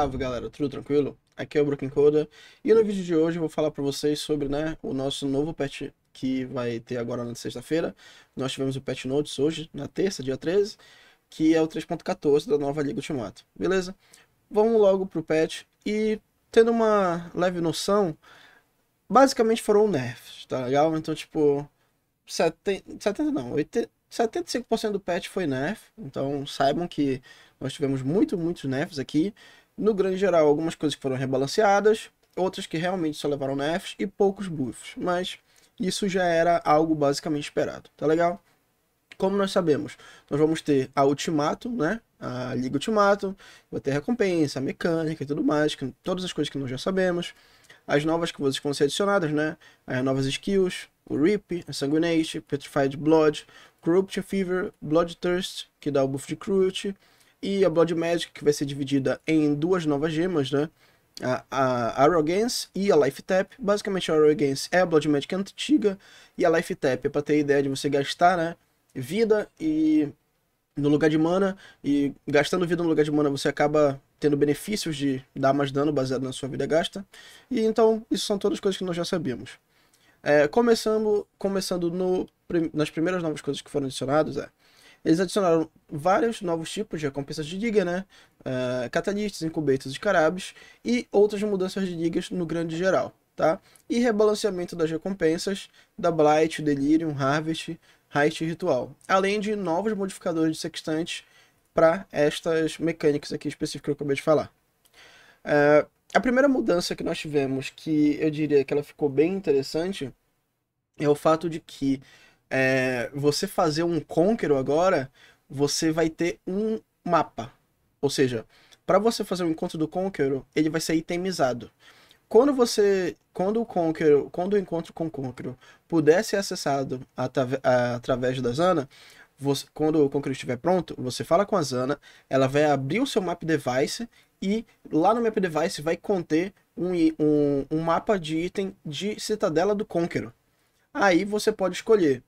Salve galera, tudo tranquilo? Aqui é o Broken Coda e no vídeo de hoje eu vou falar para vocês sobre né, o nosso novo patch que vai ter agora na sexta-feira. Nós tivemos o patch notes hoje, na terça, dia 13, que é o 3.14 da nova Liga Ultimato, beleza? Vamos logo pro patch e tendo uma leve noção, basicamente foram nerfs, tá legal? Então tipo, 70, 70 não, 80, 75% do patch foi nerf, então saibam que nós tivemos muito, muitos nerfs aqui. No grande geral, algumas coisas foram rebalanceadas, outras que realmente só levaram nerfs e poucos buffs, mas isso já era algo basicamente esperado, tá legal? Como nós sabemos, nós vamos ter a Ultimato, né? A Liga Ultimato, vai ter recompensa, a mecânica e tudo mais, que, todas as coisas que nós já sabemos. As novas que vão ser adicionadas, né? As novas skills, o Rip, a Sanguinate, Petrified Blood, Corruption Fever, Bloodthirst, que dá o buff de Cruelty, e a Blood Magic, que vai ser dividida em duas novas gemas, né? A, a Arrogance e a Life Tap. Basicamente, a Arrogance é a Blood Magic antiga e a Life Tap é para ter a ideia de você gastar, né? Vida e no lugar de mana. E gastando vida no lugar de mana, você acaba tendo benefícios de dar mais dano baseado na sua vida gasta. E então, isso são todas coisas que nós já sabíamos. É, começando começando no, nas primeiras novas coisas que foram adicionadas, é, eles adicionaram vários novos tipos de recompensas de liga, né? Uh, catalistas, incubators de carabes e outras mudanças de ligas no grande geral, tá? E rebalanceamento das recompensas da Blight, Delirium, Harvest, Heist e Ritual. Além de novos modificadores de sextantes para estas mecânicas aqui específicas que eu acabei de falar. Uh, a primeira mudança que nós tivemos, que eu diria que ela ficou bem interessante, é o fato de que é, você fazer um Conqueror agora, você vai ter um mapa. Ou seja, para você fazer o um encontro do Conqueror, ele vai ser itemizado. Quando você. Quando o Conqueror. Quando o encontro com o Conqueror puder ser acessado através da Zana, você, quando o Conqueror estiver pronto, você fala com a Zana, ela vai abrir o seu map device e lá no map device vai conter um, um, um mapa de item de Citadela do Conqueror. Aí você pode escolher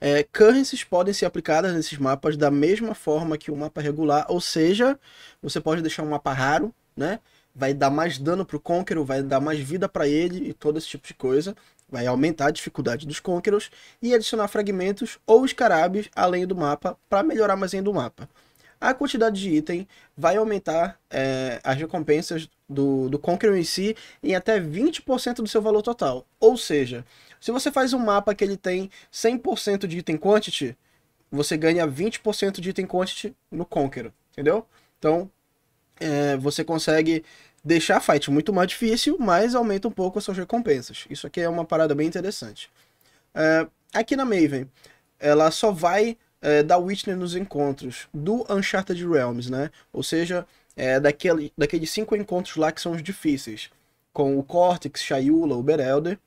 é, currencies podem ser aplicadas nesses mapas da mesma forma que o um mapa regular, ou seja, você pode deixar um mapa raro, né? Vai dar mais dano pro Conqueror, vai dar mais vida para ele e todo esse tipo de coisa. Vai aumentar a dificuldade dos Conquerors e adicionar fragmentos ou escarabes além do mapa para melhorar mais ainda o mapa. A quantidade de item vai aumentar é, as recompensas do, do Conqueror em si em até 20% do seu valor total. Ou seja, se você faz um mapa que ele tem 100% de item quantity, você ganha 20% de item quantity no Conqueror, entendeu? Então, é, você consegue deixar a fight muito mais difícil, mas aumenta um pouco as suas recompensas. Isso aqui é uma parada bem interessante. É, aqui na Maven, ela só vai é, dar Witness nos encontros do Uncharted Realms, né? Ou seja, é, daquele, daqueles cinco encontros lá que são os difíceis. Com o Cortex, Shayula, o Berelder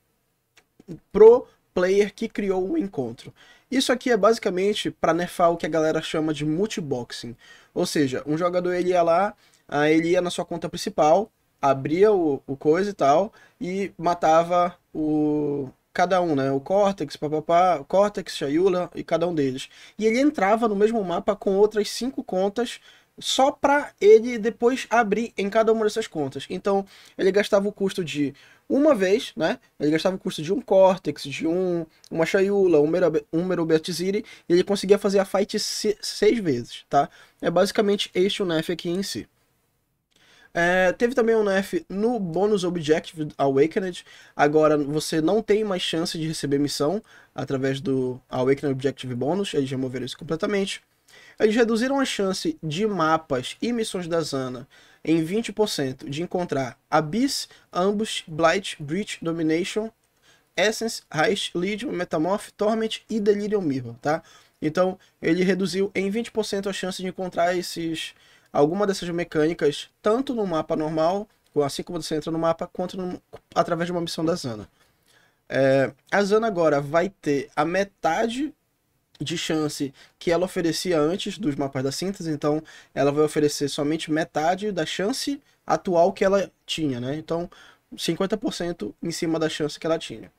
pro player que criou o encontro. Isso aqui é basicamente para nerfar o que a galera chama de multiboxing. Ou seja, um jogador ele ia lá, ah, ele ia na sua conta principal, abria o, o coisa e tal, e matava o, cada um, né? O Cortex, papapá, Cortex, Shayula e cada um deles. E ele entrava no mesmo mapa com outras cinco contas só para ele depois abrir em cada uma dessas contas. Então, ele gastava o custo de uma vez, né? Ele gastava o custo de um Cortex, de um, uma chayula, um, Merobe, um e ele conseguia fazer a fight se, seis vezes, tá? É basicamente este o Nef aqui em si. É, teve também um Nef no bônus Objective Awakened. Agora você não tem mais chance de receber missão através do Awakened Objective Bônus. Eles removeram isso completamente. Eles reduziram a chance de mapas e missões da Zana em 20% de encontrar Abyss, Ambush, Blight, Breach, Domination, Essence, Heist, Legion, Metamorph, Torment e Delirium Mirror, tá? Então, ele reduziu em 20% a chance de encontrar esses alguma dessas mecânicas tanto no mapa normal, assim como você entra no mapa, quanto no, através de uma missão da Zana. É, a Zana agora vai ter a metade de chance que ela oferecia antes dos mapas da síntese, então ela vai oferecer somente metade da chance atual que ela tinha, né? Então, 50% em cima da chance que ela tinha.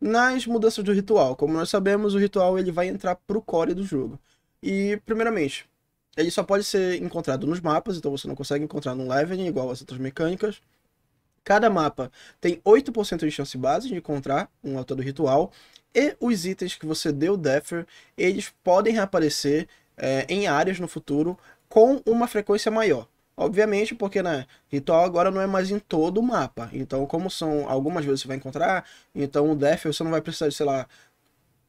Nas mudanças do ritual, como nós sabemos, o ritual ele vai entrar pro core do jogo. E, primeiramente, ele só pode ser encontrado nos mapas, então você não consegue encontrar no leveling, igual as outras mecânicas. Cada mapa tem 8% de chance base de encontrar um autor do ritual e os itens que você deu Defer, eles podem reaparecer é, em áreas no futuro com uma frequência maior. Obviamente, porque né, ritual agora não é mais em todo o mapa. Então, como são algumas vezes você vai encontrar, então o Defer você não vai precisar de, sei lá,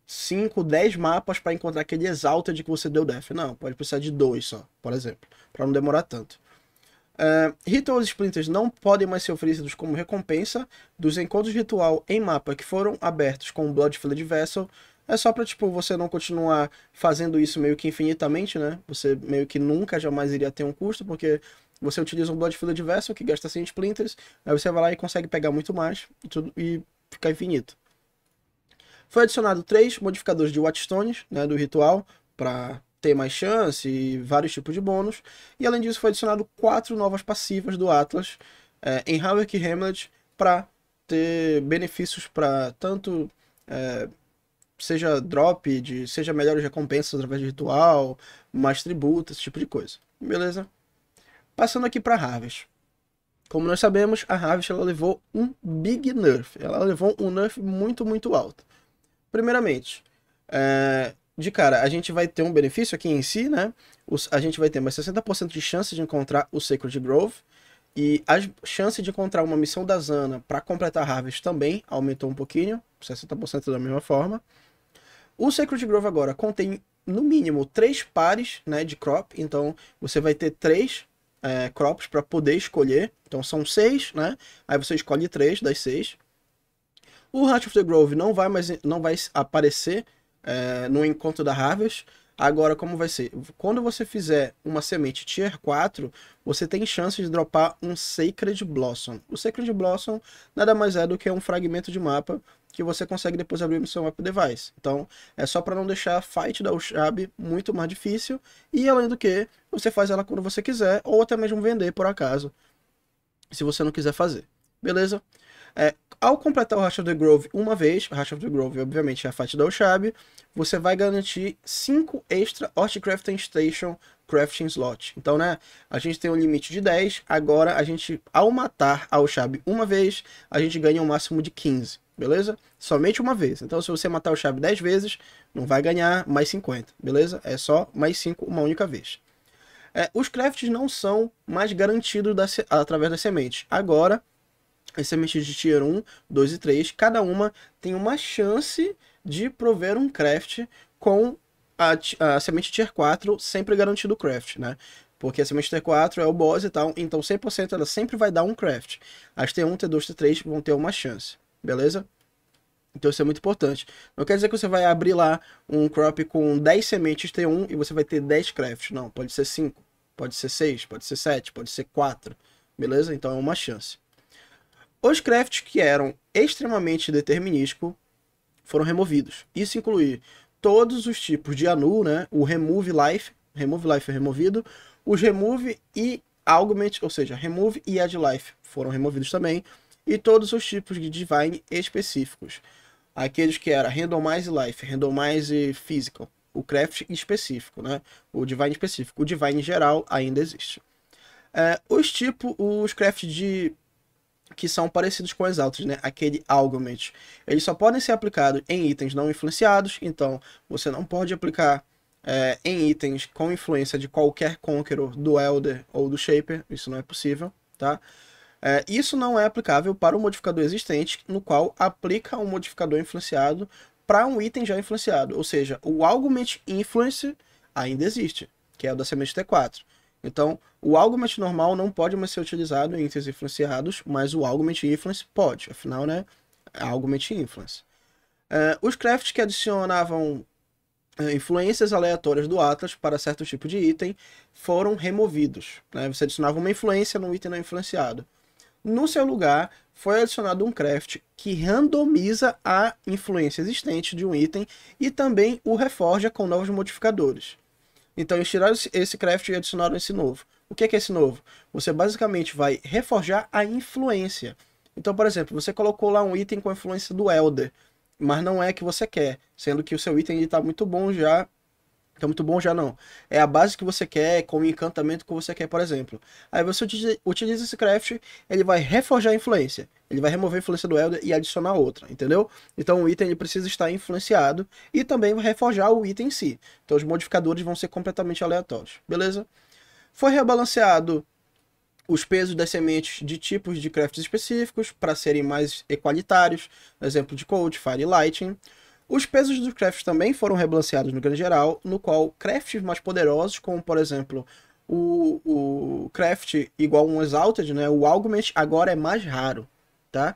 5, 10 mapas para encontrar aquele exalted que você deu Defer. Não, pode precisar de dois só, por exemplo, para não demorar tanto. Uh, é, Rituals Splinters não podem mais ser oferecidos como recompensa dos encontros ritual em mapa que foram abertos com o Bloodfilled Vessel. É só pra, tipo, você não continuar fazendo isso meio que infinitamente, né? Você meio que nunca, jamais iria ter um custo, porque você utiliza um Bloodfilled Vessel que gasta 100 Splinters, aí você vai lá e consegue pegar muito mais e, tudo, e ficar infinito. Foi adicionado três modificadores de Watchstones, né, do ritual, para ter mais chance e vários tipos de bônus. E além disso, foi adicionado quatro novas passivas do Atlas é, em Havoc e Hamlet para ter benefícios para tanto é, seja drop, de, seja melhores recompensas através de ritual, mais tributos esse tipo de coisa. Beleza? Passando aqui para Harvest. Como nós sabemos, a Harvest ela levou um big nerf. Ela levou um nerf muito, muito alto. Primeiramente, é, de cara, a gente vai ter um benefício aqui em si, né? Os, a gente vai ter mais 60% de chance de encontrar o Sacred Grove. E a chance de encontrar uma missão da Zana para completar Harvest também aumentou um pouquinho, 60% da mesma forma. O Sacred Grove agora contém no mínimo três pares né, de crop, então você vai ter três é, crops para poder escolher. Então são seis, né? Aí você escolhe três das seis. O Hatch of the Grove não vai mais não vai aparecer é, no encontro da Harvest. Agora, como vai ser? Quando você fizer uma semente tier 4, você tem chance de dropar um Sacred Blossom. O Sacred Blossom nada mais é do que um fragmento de mapa que você consegue depois abrir no seu map device. Então, é só para não deixar a fight da Ushab muito mais difícil. E além do que, você faz ela quando você quiser, ou até mesmo vender por acaso, se você não quiser fazer. Beleza? É, ao completar o Rush of the Grove uma vez, Rush of the Grove obviamente é a faixa da Oshab, você vai garantir 5 extra Horticrafting Station Crafting Slot. Então, né, a gente tem um limite de 10, agora a gente, ao matar a Oshab uma vez, a gente ganha um máximo de 15, beleza? Somente uma vez. Então, se você matar o Oshab 10 vezes, não vai ganhar mais 50, beleza? É só mais 5 uma única vez. É, os crafts não são mais garantidos da, através das sementes. Agora, as sementes é de Tier 1, 2 e 3, cada uma tem uma chance de prover um craft com a, a semente Tier 4 sempre garantido craft, né? Porque a semente Tier 4 é o boss e tal, então 100% ela sempre vai dar um craft. As T1, T2, T3 vão ter uma chance, beleza? Então isso é muito importante. Não quer dizer que você vai abrir lá um crop com 10 sementes T1 e você vai ter 10 crafts. Não, pode ser 5, pode ser 6, pode ser 7, pode ser 4. Beleza? Então é uma chance. Os crafts que eram extremamente determinísticos foram removidos. Isso inclui todos os tipos de ANU, né? o Remove Life, Remove Life é removido, os Remove e Augment, ou seja, Remove e Add Life foram removidos também, e todos os tipos de Divine específicos. Aqueles que era Randomize Life, Randomize Physical, o Craft específico, né? o Divine específico, o Divine geral ainda existe. É, os tipos, os crafts de que são parecidos com exaltos, né? Aquele argument. Eles só podem ser aplicados em itens não influenciados, então você não pode aplicar é, em itens com influência de qualquer Conqueror, do Elder ou do Shaper, isso não é possível, tá? É, isso não é aplicável para o modificador existente, no qual aplica um modificador influenciado para um item já influenciado, ou seja, o argument influence ainda existe, que é o da semente T4. Então, o argument normal não pode mais ser utilizado em itens influenciados, mas o argument influence pode, afinal, né? É argument influence. É, os crafts que adicionavam é, influências aleatórias do Atlas para certo tipo de item foram removidos. Né? Você adicionava uma influência no item não influenciado. No seu lugar, foi adicionado um craft que randomiza a influência existente de um item e também o reforja com novos modificadores. Então eles tiraram esse craft e adicionaram esse novo. O que é, que é esse novo? Você basicamente vai reforjar a influência. Então, por exemplo, você colocou lá um item com a influência do Elder, mas não é que você quer, sendo que o seu item está muito bom já tá muito bom já não. É a base que você quer, com o encantamento que você quer, por exemplo. Aí você utiliza esse craft, ele vai reforjar a influência. Ele vai remover a influência do Elder e adicionar outra, entendeu? Então o item ele precisa estar influenciado e também vai reforjar o item em si. Então os modificadores vão ser completamente aleatórios, beleza? Foi rebalanceado os pesos das sementes de tipos de crafts específicos para serem mais equalitários, exemplo de Cold, Fire e Lightning. Os pesos dos crafts também foram rebalanceados no grande geral, no qual crafts mais poderosos, como por exemplo o, o craft igual um exalted, né? O augment agora é mais raro, tá?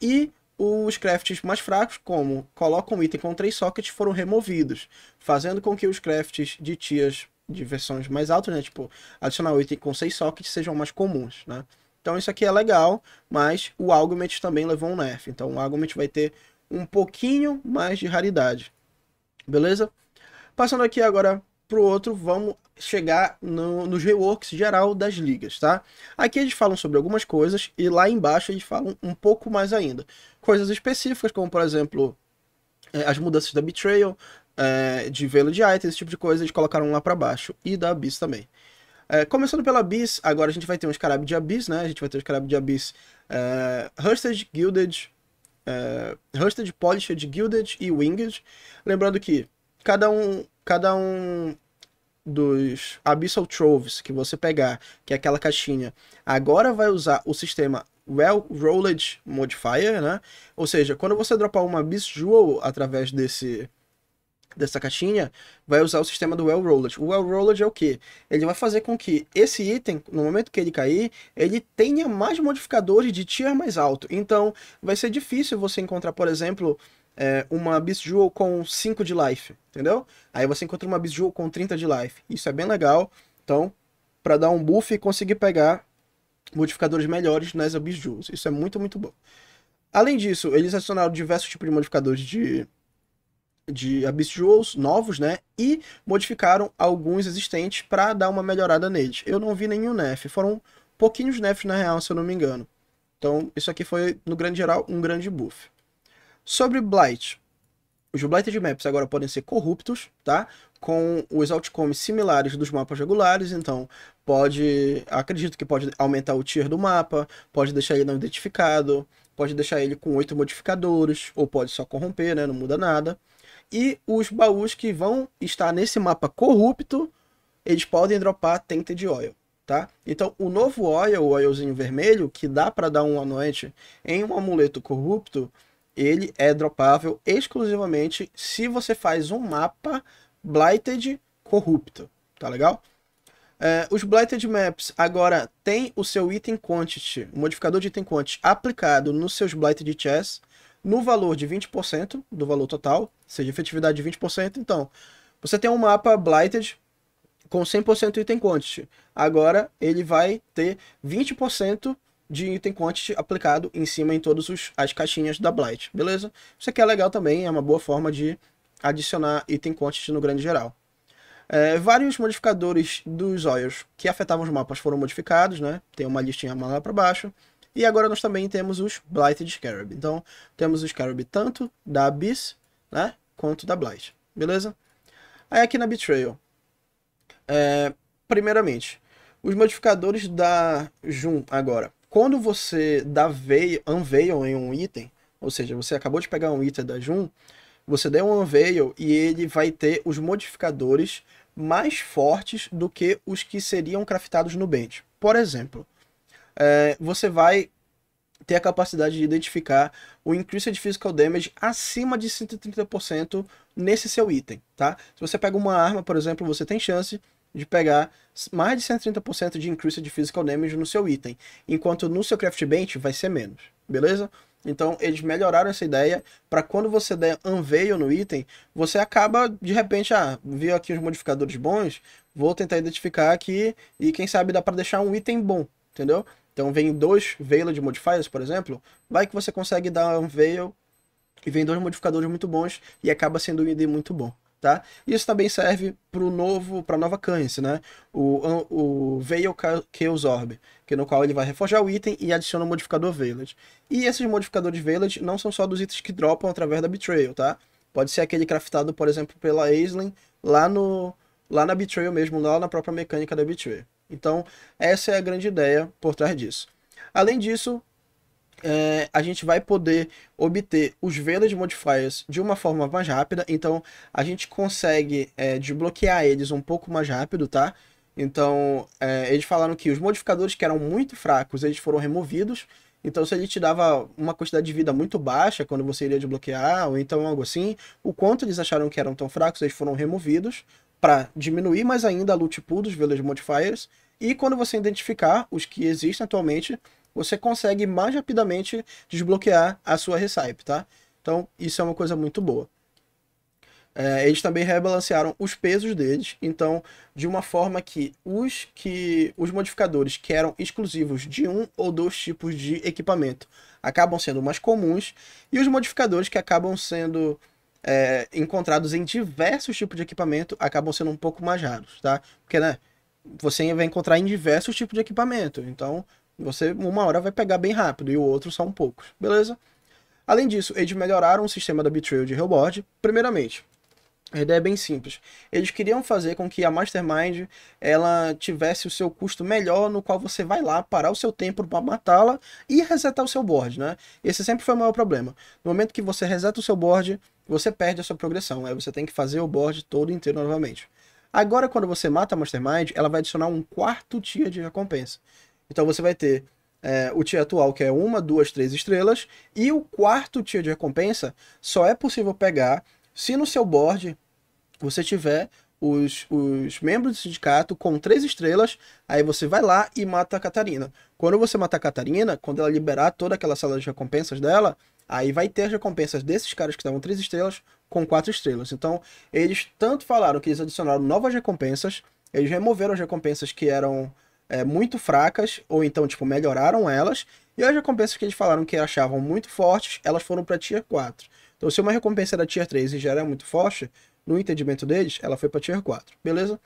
E os crafts mais fracos, como coloca um item com três sockets, foram removidos, fazendo com que os crafts de tias de versões mais altas, né? Tipo, adicionar um item com seis sockets sejam mais comuns, né? Então isso aqui é legal, mas o augment também levou um nerf. Então o augment vai ter um pouquinho mais de raridade. Beleza? Passando aqui agora pro outro, vamos chegar no, nos reworks geral das ligas, tá? Aqui eles falam sobre algumas coisas e lá embaixo eles falam um pouco mais ainda. Coisas específicas, como por exemplo eh, as mudanças da Betrayal, é, de Velo de Item, esse tipo de coisa, eles colocaram lá para baixo. E da Abyss também. É, começando pela Abyss, agora a gente vai ter um Scarab de Abyss, né? A gente vai ter um Scarab de Abyss é, Husted, Gilded, é, Rusted, Polished, Gilded e Winged. Lembrando que cada um, cada um dos Abyssal Troves que você pegar, que é aquela caixinha, agora vai usar o sistema Well Rolled Modifier, né? Ou seja, quando você dropar uma Abyss Jewel através desse dessa caixinha vai usar o sistema do well rolled. O well rolled é o que? Ele vai fazer com que esse item, no momento que ele cair, ele tenha mais modificadores de tier mais alto. Então, vai ser difícil você encontrar, por exemplo, é, uma Beast Jewel com 5 de life, entendeu? Aí você encontra uma Beast Jewel com 30 de life. Isso é bem legal. Então, para dar um buff e conseguir pegar modificadores melhores nas Beast Jewels. Isso é muito, muito bom. Além disso, eles adicionaram diversos tipos de modificadores de de Abyss novos, né? E modificaram alguns existentes para dar uma melhorada neles. Eu não vi nenhum nef, foram pouquinhos nefs na real, se eu não me engano. Então, isso aqui foi, no grande geral, um grande buff. Sobre Blight. Os Blighted Maps agora podem ser corruptos, tá? Com os outcomes similares dos mapas regulares, então pode... Acredito que pode aumentar o tier do mapa, pode deixar ele não identificado, pode deixar ele com oito modificadores, ou pode só corromper, né? Não muda nada. E os baús que vão estar nesse mapa corrupto, eles podem dropar de Oil, tá? Então, o novo Oil, o Oilzinho vermelho, que dá para dar um anoite em um amuleto corrupto, ele é dropável exclusivamente se você faz um mapa Blighted corrupto, tá legal? É, os Blighted Maps agora tem o seu item quantity, o modificador de item quantity aplicado nos seus Blighted Chests, no valor de 20% do valor total, seja, efetividade de 20%. Então, você tem um mapa Blighted com 100% item quantity. Agora, ele vai ter 20% de item quantity aplicado em cima em todas as caixinhas da Blight, beleza? Isso aqui é legal também, é uma boa forma de adicionar item quantity no grande geral. É, vários modificadores dos olhos que afetavam os mapas foram modificados, né? Tem uma listinha lá para baixo. E agora nós também temos os Blighted Scarab. Então, temos os Scarab tanto da Abyss, né? Quanto da Blight, beleza? Aí aqui na Betrayal. É, primeiramente, os modificadores da Jun agora. Quando você dá unveil em um item, ou seja, você acabou de pegar um item da Jun, você deu um unveil e ele vai ter os modificadores mais fortes do que os que seriam craftados no bench. Por exemplo, é, você vai ter a capacidade de identificar o Increased Physical Damage acima de 130% nesse seu item, tá? Se você pega uma arma, por exemplo, você tem chance de pegar mais de 130% de Increased Physical Damage no seu item, enquanto no seu Craft Bench vai ser menos, beleza? Então eles melhoraram essa ideia para quando você der unveil no item, você acaba de repente, ah, viu aqui os modificadores bons, vou tentar identificar aqui e quem sabe dá para deixar um item bom, entendeu? Então vem dois Veiled Modifiers, por exemplo, vai que você consegue dar um Veil e vem dois modificadores muito bons e acaba sendo um ID muito bom. Tá? Isso também serve para novo, para nova Cance, né? O, o Veil Chaos Orb, que no qual ele vai reforjar o item e adiciona o modificador Veiled. E esses modificadores Veiled não são só dos itens que dropam através da Betrayal, tá? Pode ser aquele craftado, por exemplo, pela Aisling lá no lá na Betrayal mesmo, lá na própria mecânica da Betrayal. Então, essa é a grande ideia por trás disso. Além disso, é, a gente vai poder obter os Village Modifiers de uma forma mais rápida, então a gente consegue é, desbloquear eles um pouco mais rápido, tá? Então, é, eles falaram que os modificadores que eram muito fracos, eles foram removidos, então se ele te dava uma quantidade de vida muito baixa quando você iria desbloquear, ou então algo assim, o quanto eles acharam que eram tão fracos, eles foram removidos, para diminuir mais ainda a pool dos Village Modifiers, e quando você identificar os que existem atualmente, você consegue mais rapidamente desbloquear a sua recipe, tá? Então, isso é uma coisa muito boa. É, eles também rebalancearam os pesos deles, então, de uma forma que os, que os modificadores que eram exclusivos de um ou dois tipos de equipamento acabam sendo mais comuns, e os modificadores que acabam sendo é, encontrados em diversos tipos de equipamento acabam sendo um pouco mais raros, tá? Porque, né, você vai encontrar em diversos tipos de equipamento, então você uma hora vai pegar bem rápido e o outro são poucos, beleza? Além disso, eles melhoraram o sistema da Betrayal de Hellboard, primeiramente, a ideia é bem simples. Eles queriam fazer com que a Mastermind ela tivesse o seu custo melhor, no qual você vai lá parar o seu tempo para matá-la e resetar o seu board, né? Esse sempre foi o maior problema. No momento que você reseta o seu board, você perde a sua progressão. Aí você tem que fazer o board todo inteiro novamente. Agora, quando você mata a Mastermind, ela vai adicionar um quarto tier de recompensa. Então você vai ter é, o tier atual, que é uma, duas, três estrelas, e o quarto tier de recompensa só é possível pegar se no seu board você tiver os, os membros do sindicato com três estrelas, aí você vai lá e mata a Catarina. Quando você matar a Catarina, quando ela liberar toda aquela sala de recompensas dela, Aí vai ter as recompensas desses caras que estavam três estrelas com quatro estrelas. Então, eles tanto falaram que eles adicionaram novas recompensas, eles removeram as recompensas que eram é, muito fracas, ou então, tipo, melhoraram elas, e as recompensas que eles falaram que achavam muito fortes, elas foram para tier 4. Então, se uma recompensa era é tier 3 e já era muito forte, no entendimento deles, ela foi para tier 4, beleza?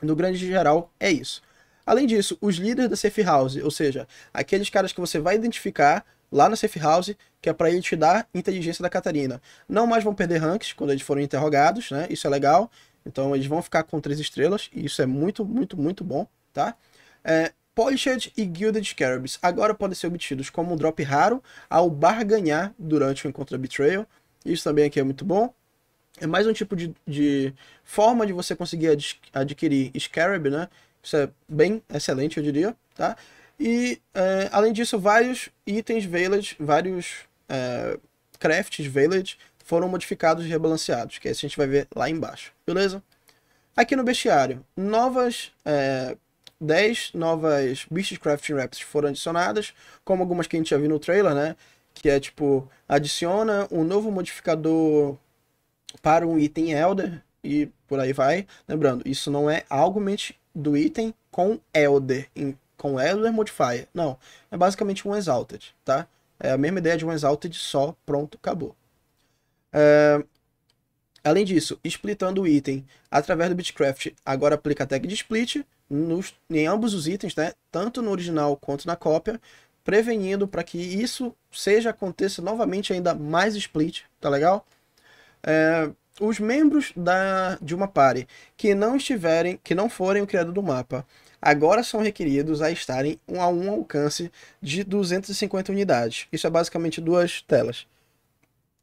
No grande geral, é isso. Além disso, os líderes da Safe House, ou seja, aqueles caras que você vai identificar lá na Safe House, que é para ele te dar inteligência da Catarina. Não mais vão perder ranks quando eles forem interrogados, né? Isso é legal. Então eles vão ficar com três estrelas, e isso é muito, muito, muito bom, tá? É, Polished e Gilded Scarabs agora podem ser obtidos como um drop raro ao barganhar durante o encontro da Betrayal. Isso também aqui é muito bom. É mais um tipo de, de forma de você conseguir ad, adquirir Scarab, né? Isso é bem excelente, eu diria, tá? E, é, além disso, vários itens veiled vários é, crafts veiled foram modificados e rebalanceados, que é isso que a gente vai ver lá embaixo, beleza? Aqui no bestiário, novas é, 10 novas Beastcraft Wraps foram adicionadas, como algumas que a gente já viu no trailer, né? Que é tipo, adiciona um novo modificador para um item Elder e por aí vai. Lembrando, isso não é augment do item com Elder com Error é Modifier. Não, é basicamente um Exalted, tá? É a mesma ideia de um Exalted só, pronto, acabou. É... Além disso, splitando o item através do Bitcraft, agora aplica a tag de split nos, em ambos os itens, né? tanto no original quanto na cópia, prevenindo para que isso seja aconteça novamente ainda mais split, tá legal? É, os membros da, de uma party que não estiverem, que não forem o criador do mapa, agora são requeridos a estarem a um alcance de 250 unidades. Isso é basicamente duas telas.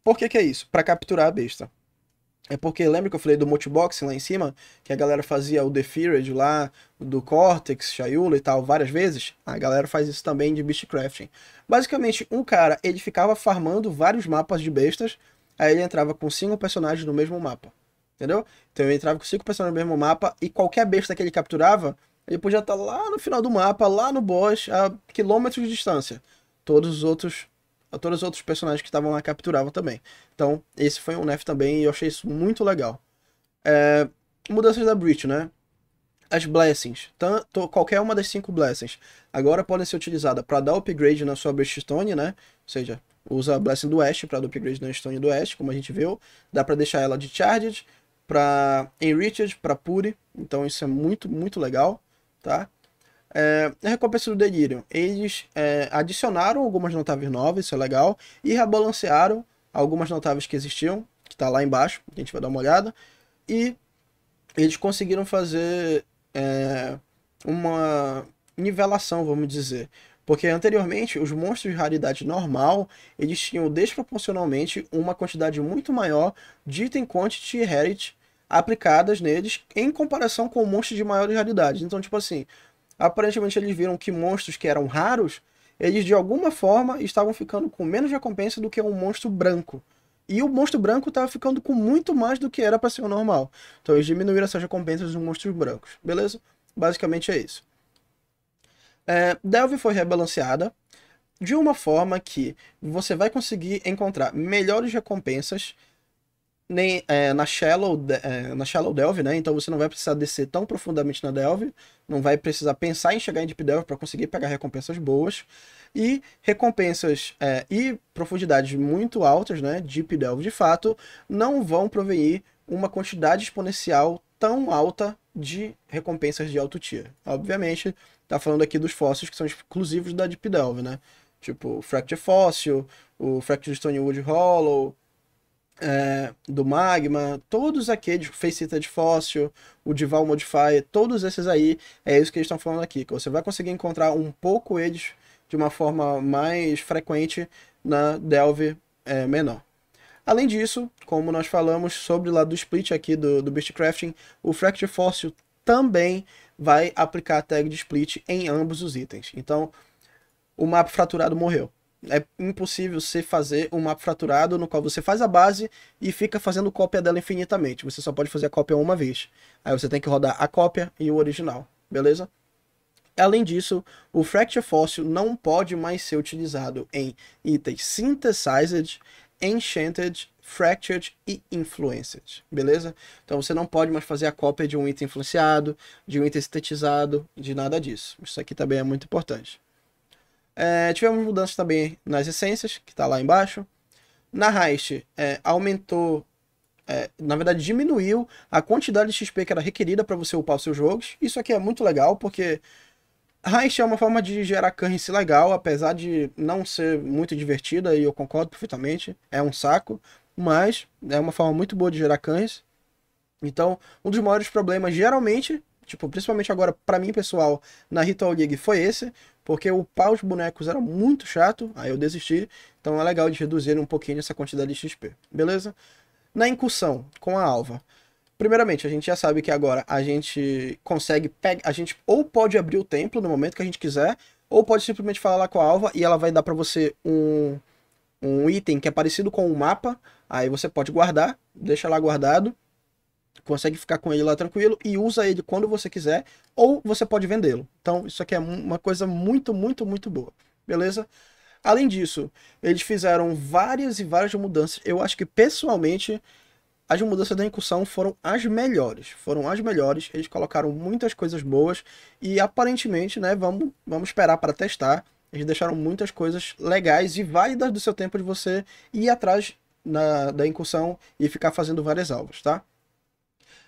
Por que, que é isso? Para capturar a besta. É porque lembra que eu falei do MultiBox lá em cima? Que a galera fazia o Defeared lá, do Cortex, Shayula e tal, várias vezes? A galera faz isso também de Beastcrafting. Basicamente, um cara, ele ficava farmando vários mapas de bestas, aí ele entrava com cinco personagens no mesmo mapa. Entendeu? Então ele entrava com cinco personagens no mesmo mapa e qualquer besta que ele capturava, ele podia estar lá no final do mapa, lá no boss, a quilômetros de distância. Todos os outros todos os outros personagens que estavam lá capturavam também. Então, esse foi um nerf também e eu achei isso muito legal. É, mudanças da Breach, né? As Blessings, tanto, qualquer uma das cinco Blessings, agora podem ser utilizadas para dar upgrade na sua Stone, né? Ou seja, usa a Blessing do Oeste para dar upgrade na Stone do Oeste, como a gente viu. Dá para deixar ela de Charged, para Enriched, para Pure. Então isso é muito, muito legal tá? É, a recompensa do delírio. Eles é, adicionaram algumas notáveis novas, isso é legal, e rebalancearam algumas notáveis que existiam, que tá lá embaixo, a gente vai dar uma olhada, e eles conseguiram fazer é, uma nivelação, vamos dizer. Porque anteriormente, os monstros de raridade normal, eles tinham desproporcionalmente uma quantidade muito maior de item quantity e heritage aplicadas neles em comparação com monstros de maiores raridades. Então, tipo assim, aparentemente eles viram que monstros que eram raros, eles de alguma forma estavam ficando com menos recompensa do que um monstro branco. E o monstro branco estava ficando com muito mais do que era para ser o normal. Então eles diminuíram essas recompensas dos monstros brancos, beleza? Basicamente é isso. É, Delve foi rebalanceada de uma forma que você vai conseguir encontrar melhores recompensas nem é, na shallow é, na shallow delve, né? Então você não vai precisar descer tão profundamente na delve, não vai precisar pensar em chegar em deep delve para conseguir pegar recompensas boas e recompensas é, e profundidades muito altas, né? Deep delve de fato não vão provenir uma quantidade exponencial tão alta de recompensas de alto tier. Obviamente, tá falando aqui dos fósseis que são exclusivos da deep delve, né? Tipo, o Fracture Fóssil, o Fracture Stonewood Hollow, é, do Magma, todos aqueles, Faceta é de Fóssil, o Dival Modifier, todos esses aí, é isso que eles estão falando aqui, que você vai conseguir encontrar um pouco eles de uma forma mais frequente na Delve é, menor. Além disso, como nós falamos sobre lá do split aqui do, do Beastcrafting, o Fracture Fóssil também vai aplicar a tag de split em ambos os itens. Então, o mapa fraturado morreu. É impossível você fazer um mapa fraturado no qual você faz a base e fica fazendo cópia dela infinitamente. Você só pode fazer a cópia uma vez. Aí você tem que rodar a cópia e o original, beleza? Além disso, o Fracture fossil não pode mais ser utilizado em itens Synthesized, Enchanted, Fractured e Influenced, beleza? Então você não pode mais fazer a cópia de um item influenciado, de um item sintetizado, de nada disso. Isso aqui também é muito importante. É, tivemos mudanças também nas essências, que está lá embaixo. Na Heist, é, aumentou, é, na verdade diminuiu a quantidade de XP que era requerida para você upar os seus jogos. Isso aqui é muito legal, porque Heist é uma forma de gerar currency legal, apesar de não ser muito divertida, e eu concordo perfeitamente, é um saco, mas é uma forma muito boa de gerar currency. Então, um dos maiores problemas geralmente tipo, principalmente agora, para mim, pessoal, na Ritual League foi esse, porque o pau de bonecos era muito chato, aí eu desisti, então é legal de reduzir um pouquinho essa quantidade de XP, beleza? Na incursão com a alva. Primeiramente, a gente já sabe que agora a gente consegue pegar, a gente ou pode abrir o templo no momento que a gente quiser, ou pode simplesmente falar lá com a alva e ela vai dar para você um um item que é parecido com um mapa, aí você pode guardar, deixa lá guardado consegue ficar com ele lá tranquilo e usa ele quando você quiser, ou você pode vendê-lo. Então, isso aqui é uma coisa muito, muito, muito boa. Beleza? Além disso, eles fizeram várias e várias mudanças. Eu acho que pessoalmente as mudanças da incursão foram as melhores. Foram as melhores. Eles colocaram muitas coisas boas e aparentemente, né, vamos, vamos esperar para testar. Eles deixaram muitas coisas legais e válidas do seu tempo de você ir atrás na, da incursão e ficar fazendo várias alvas, tá?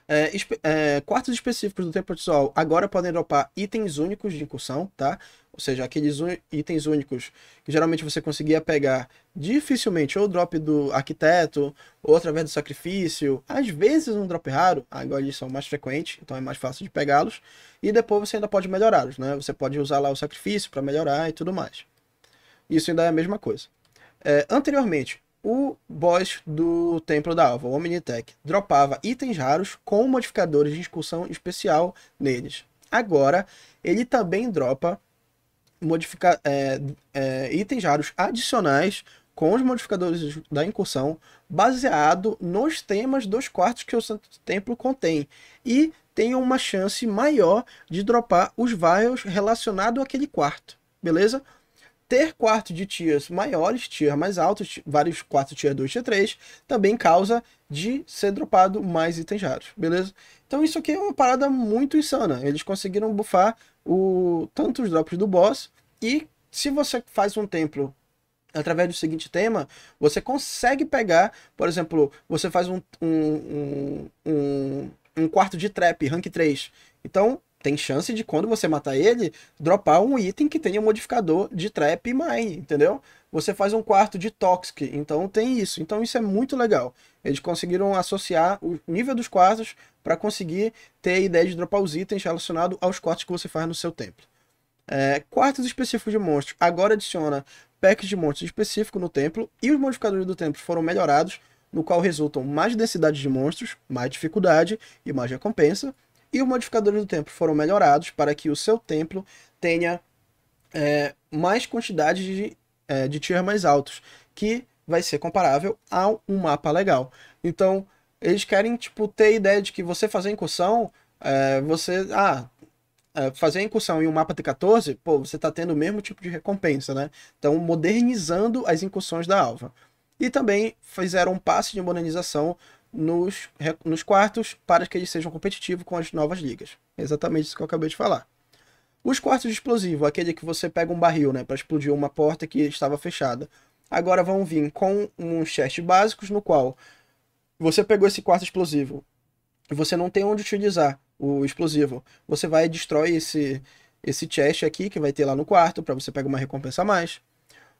É, é, quartos específicos do Templo de Sol agora podem dropar itens únicos de incursão, tá? Ou seja, aqueles itens únicos que geralmente você conseguia pegar dificilmente, ou drop do arquiteto, ou através do sacrifício, às vezes um drop raro, agora eles são mais frequentes, então é mais fácil de pegá-los, e depois você ainda pode melhorá-los, né? Você pode usar lá o sacrifício para melhorar e tudo mais. Isso ainda é a mesma coisa. É, anteriormente, o boss do Templo da Alva, o Omnitech, dropava itens raros com modificadores de incursão especial neles. Agora, ele também dropa modifica, é, é, itens raros adicionais com os modificadores da incursão, baseado nos temas dos quartos que o Santo Templo contém, e tem uma chance maior de dropar os vials relacionados àquele quarto, beleza? ter quartos de tiers maiores, tier mais altos, vários quartos tier 2, tier 3, também causa de ser dropado mais itens raros, beleza? Então isso aqui é uma parada muito insana. Eles conseguiram bufar o tanto os drops do boss e se você faz um templo através do seguinte tema, você consegue pegar, por exemplo, você faz um, um, um, um, um quarto de trap, rank 3. Então, tem chance de quando você matar ele, dropar um item que tenha um modificador de trap e mine, entendeu? Você faz um quarto de toxic, então tem isso. Então isso é muito legal. Eles conseguiram associar o nível dos quartos para conseguir ter a ideia de dropar os itens relacionados aos quartos que você faz no seu templo. É, quartos específicos de monstros agora adiciona packs de monstros específicos no templo e os modificadores do templo foram melhorados, no qual resultam mais densidade de monstros, mais dificuldade e mais recompensa e os modificadores do templo foram melhorados para que o seu templo tenha é, mais quantidade de, é, de tier mais altos, que vai ser comparável a um mapa legal. Então, eles querem tipo, ter a ideia de que você fazer incursão, é, você. Ah, é, fazer incursão em um mapa T14, pô, você está tendo o mesmo tipo de recompensa, né? Então, modernizando as incursões da alva. E também fizeram um passe de modernização nos, nos quartos para que eles sejam competitivos com as novas ligas. É exatamente isso que eu acabei de falar. Os quartos de explosivo, aquele que você pega um barril né, para explodir uma porta que estava fechada, agora vão vir com uns chests básicos no qual você pegou esse quarto explosivo e você não tem onde utilizar o explosivo. Você vai e destrói esse, esse chest aqui que vai ter lá no quarto para você pegar uma recompensa a mais.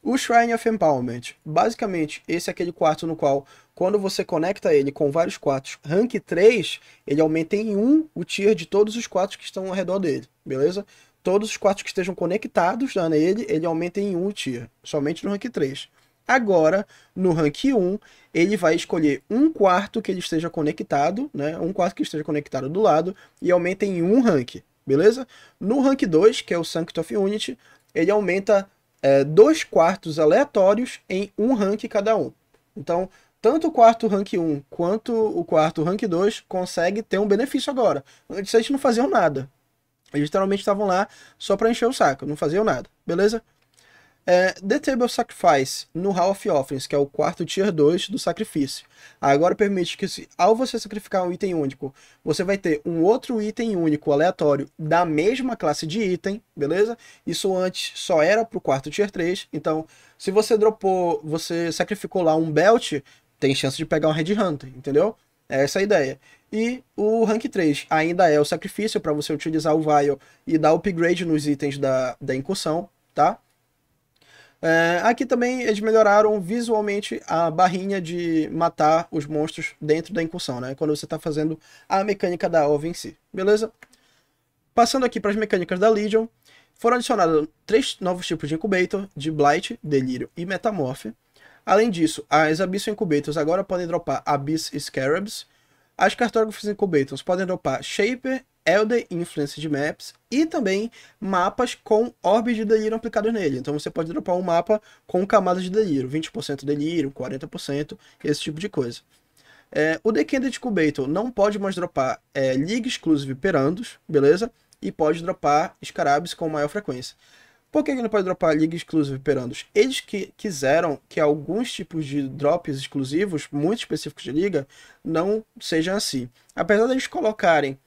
O Shrine of Empowerment. Basicamente, esse é aquele quarto no qual, quando você conecta ele com vários quartos rank 3, ele aumenta em 1 o tier de todos os quartos que estão ao redor dele, beleza? Todos os quartos que estejam conectados né, nele, ele aumenta em 1 o tier, somente no rank 3. Agora, no rank 1, ele vai escolher um quarto que ele esteja conectado, né? Um quarto que esteja conectado do lado e aumenta em um rank, beleza? No rank 2, que é o Sanctum of Unity, ele aumenta é, dois quartos aleatórios em um rank cada um. Então, tanto o quarto rank 1 quanto o quarto rank 2 consegue ter um benefício agora. Antes eles não faziam nada. Eles literalmente estavam lá só para encher o saco, não faziam nada, beleza? É, The Table Sacrifice no Hall of Offerings, que é o quarto tier 2 do sacrifício. Agora permite que, se, ao você sacrificar um item único, você vai ter um outro item único aleatório da mesma classe de item, beleza? Isso antes só era pro quarto tier 3. Então, se você dropou, você sacrificou lá um belt, tem chance de pegar um Red Hunter, entendeu? É essa a ideia. E o rank 3 ainda é o sacrifício para você utilizar o Vial e dar upgrade nos itens da, da incursão, tá? É, aqui também eles melhoraram visualmente a barrinha de matar os monstros dentro da incursão, né? Quando você está fazendo a mecânica da OVA em si, beleza? Passando aqui para as mecânicas da Legion, foram adicionados três novos tipos de incubator, de Blight, Delírio e Metamorph. Além disso, as Abyss Incubators agora podem dropar Abyss Scarabs, as Cartógrafos Incubators podem dropar Shaper Elder Influenced Maps e também mapas com orbes de delírio aplicados nele. Então você pode dropar um mapa com camadas de delírio, 20% delírio, 40%, esse tipo de coisa. É, o The Candid Incubator não pode mais dropar é, League Exclusive Perandos, beleza? E pode dropar Scarabs com maior frequência. Por que ele não pode dropar League Exclusive Perandos? Eles que quiseram que alguns tipos de drops exclusivos, muito específicos de liga, não sejam assim. Apesar deles de colocarem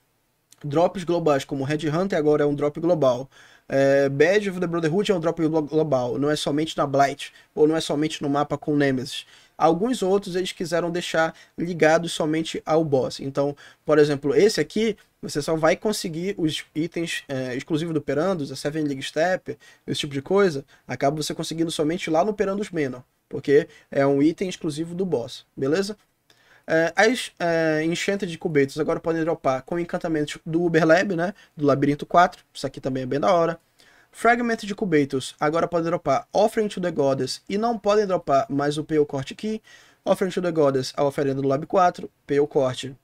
drops globais, como Red Hunter agora é um drop global. É, Badge of the Brotherhood é um drop global, não é somente na Blight, ou não é somente no mapa com Nemesis. Alguns outros eles quiseram deixar ligados somente ao boss. Então, por exemplo, esse aqui, você só vai conseguir os itens é, exclusivos do Perandos, a Seven League Step, esse tipo de coisa, acaba você conseguindo somente lá no Perandos Menor, porque é um item exclusivo do boss, beleza? É, as é, enchentes de cubetos agora podem dropar com encantamentos do Uberlab, né? Do Labirinto 4. Isso aqui também é bem da hora. Fragment de Cubetos agora podem dropar Offering to the Goddess e não podem dropar mais o P.O. Corte aqui. Offering to the Goddess, a oferenda do Lab 4, P.O. Corte.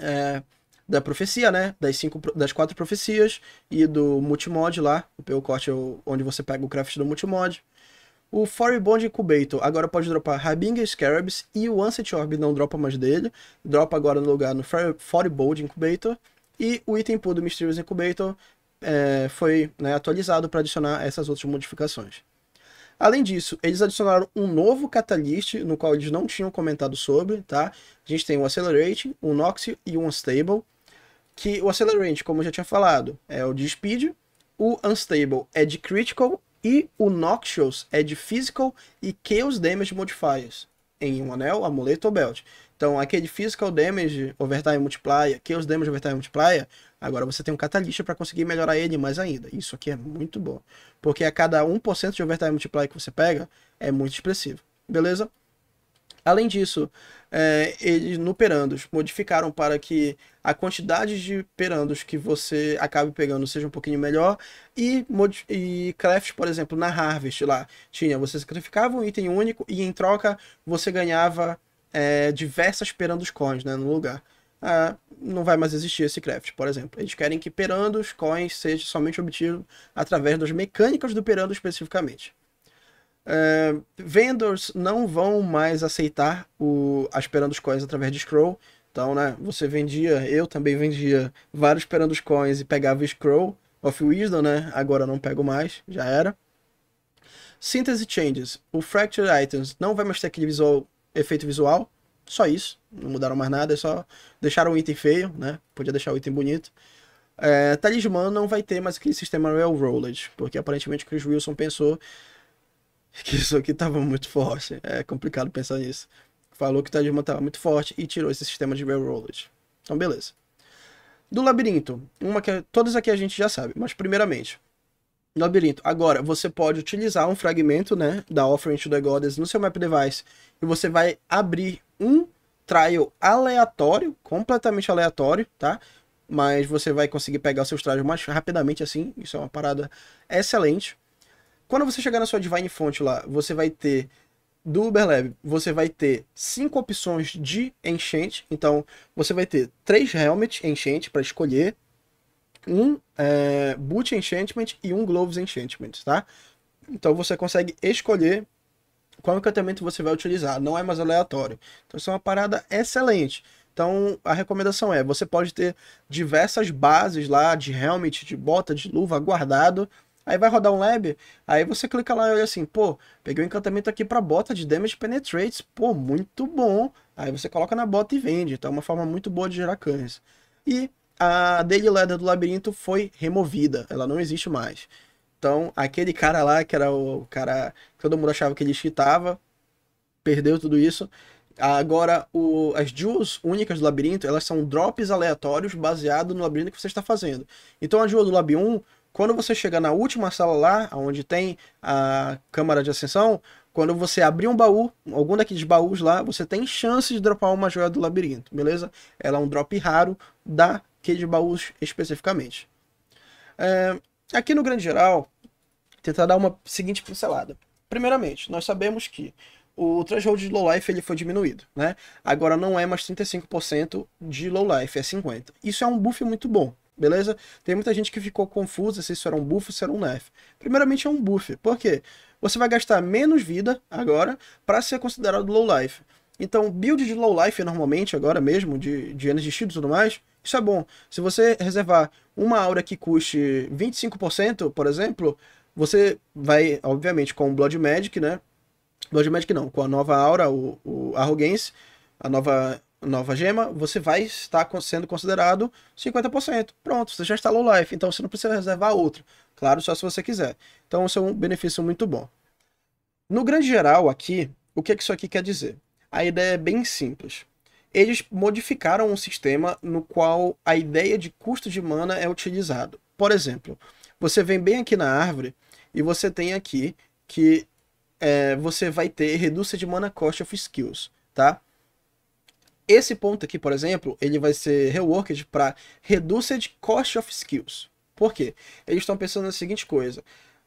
É, da profecia, né? Das, cinco, das quatro profecias e do multimod lá. O P.O. Corte é onde você pega o craft do multimod o Forebond Incubator agora pode dropar Rabinga Scarabs e o Ancient Orb não dropa mais dele, dropa agora no lugar no Forebond Incubator. E o item pool do Mysterious Incubator é, foi né, atualizado para adicionar essas outras modificações. Além disso, eles adicionaram um novo Catalyst, no qual eles não tinham comentado sobre, tá? A gente tem o um Accelerate, um Nox e um Unstable. Que o Accelerate, como eu já tinha falado, é o de Speed. O Unstable é de Critical e o Noxious é de Physical e Chaos Damage Modifiers, em um anel, amuleto ou belt. Então, aquele é Physical Damage Overtime Multiplier, Chaos Damage Overtime Multiplier, agora você tem um catalista para conseguir melhorar ele mais ainda. Isso aqui é muito bom, porque a cada 1% de Overtime Multiplier que você pega, é muito expressivo. Beleza? Além disso, é, eles no perandos modificaram para que a quantidade de perandos que você acabe pegando seja um pouquinho melhor. E, e craft, por exemplo, na Harvest lá, tinha você sacrificava um item único e em troca você ganhava é, diversas perandos coins né, no lugar. Ah, não vai mais existir esse craft, por exemplo. Eles querem que perandos coins seja somente obtido através das mecânicas do perando especificamente. Uh, vendors não vão mais aceitar o Asperando os Coins através de Scroll. Então, né, você vendia, eu também vendia vários Esperando os Coins e pegava o Scroll of Wisdom, né? Agora não pego mais, já era. Synthesis Changes. O Fractured Items não vai mais ter aquele visual, efeito visual. Só isso. Não mudaram mais nada. É só deixar o item feio, né? Podia deixar o item bonito. É, talismã não vai ter mais aquele sistema Railroad. Porque aparentemente o Chris Wilson pensou que isso aqui estava muito forte. É complicado pensar nisso. Falou que o Tadjima estava muito forte e tirou esse sistema de railroad. Então, beleza. Do labirinto, uma que todas aqui a gente já sabe, mas primeiramente, labirinto. Agora, você pode utilizar um fragmento, né, da Offering to the Goddess no seu map device e você vai abrir um trial aleatório, completamente aleatório, tá? Mas você vai conseguir pegar os seus trials mais rapidamente assim, isso é uma parada excelente. Quando você chegar na sua Divine Font lá, você vai ter do Uberlab, você vai ter cinco opções de enchente. Então, você vai ter três helmets enchente para escolher, um é, boot enchantment e um gloves enchantment, tá? Então, você consegue escolher qual encantamento você vai utilizar, não é mais aleatório. Então, isso é uma parada excelente. Então, a recomendação é, você pode ter diversas bases lá de helmet, de bota, de luva guardado Aí vai rodar um lab, aí você clica lá e olha assim, pô, peguei um encantamento aqui para bota de Damage Penetrates, pô, muito bom. Aí você coloca na bota e vende, então é uma forma muito boa de gerar cães. E a Daily Ladder do labirinto foi removida, ela não existe mais. Então, aquele cara lá, que era o cara que todo mundo achava que ele cheatava, perdeu tudo isso. Agora, o, as jewels únicas do labirinto, elas são drops aleatórios baseado no labirinto que você está fazendo. Então, a jewel do lab 1, quando você chegar na última sala lá, onde tem a câmara de ascensão, quando você abrir um baú, algum daqueles baús lá, você tem chance de dropar uma joia do labirinto, beleza? Ela é um drop raro daqueles baús especificamente. É, aqui no grande geral, tentar dar uma seguinte pincelada. Primeiramente, nós sabemos que o threshold de low life ele foi diminuído, né? Agora não é mais 35% de low life, é 50. Isso é um buff muito bom, beleza? Tem muita gente que ficou confusa se isso era um buff ou se era um nerf. Primeiramente é um buff, por quê? Você vai gastar menos vida agora para ser considerado low life. Então, build de low life normalmente, agora mesmo, de, de energy e tudo mais, isso é bom. Se você reservar uma aura que custe 25%, por exemplo, você vai, obviamente, com o Blood Magic, né? Blood Magic não, com a nova aura, o, o Arrogance, a nova nova gema, você vai estar sendo considerado 50%. Pronto, você já instalou o Life, então você não precisa reservar outra. Claro, só se você quiser. Então, isso é um benefício muito bom. No grande geral, aqui, o que, é que isso aqui quer dizer? A ideia é bem simples. Eles modificaram um sistema no qual a ideia de custo de mana é utilizado. Por exemplo, você vem bem aqui na árvore e você tem aqui que é, você vai ter redução de mana cost of skills, tá? Esse ponto aqui, por exemplo, ele vai ser reworked para Reduced Cost of Skills. Por quê? Eles estão pensando na seguinte coisa.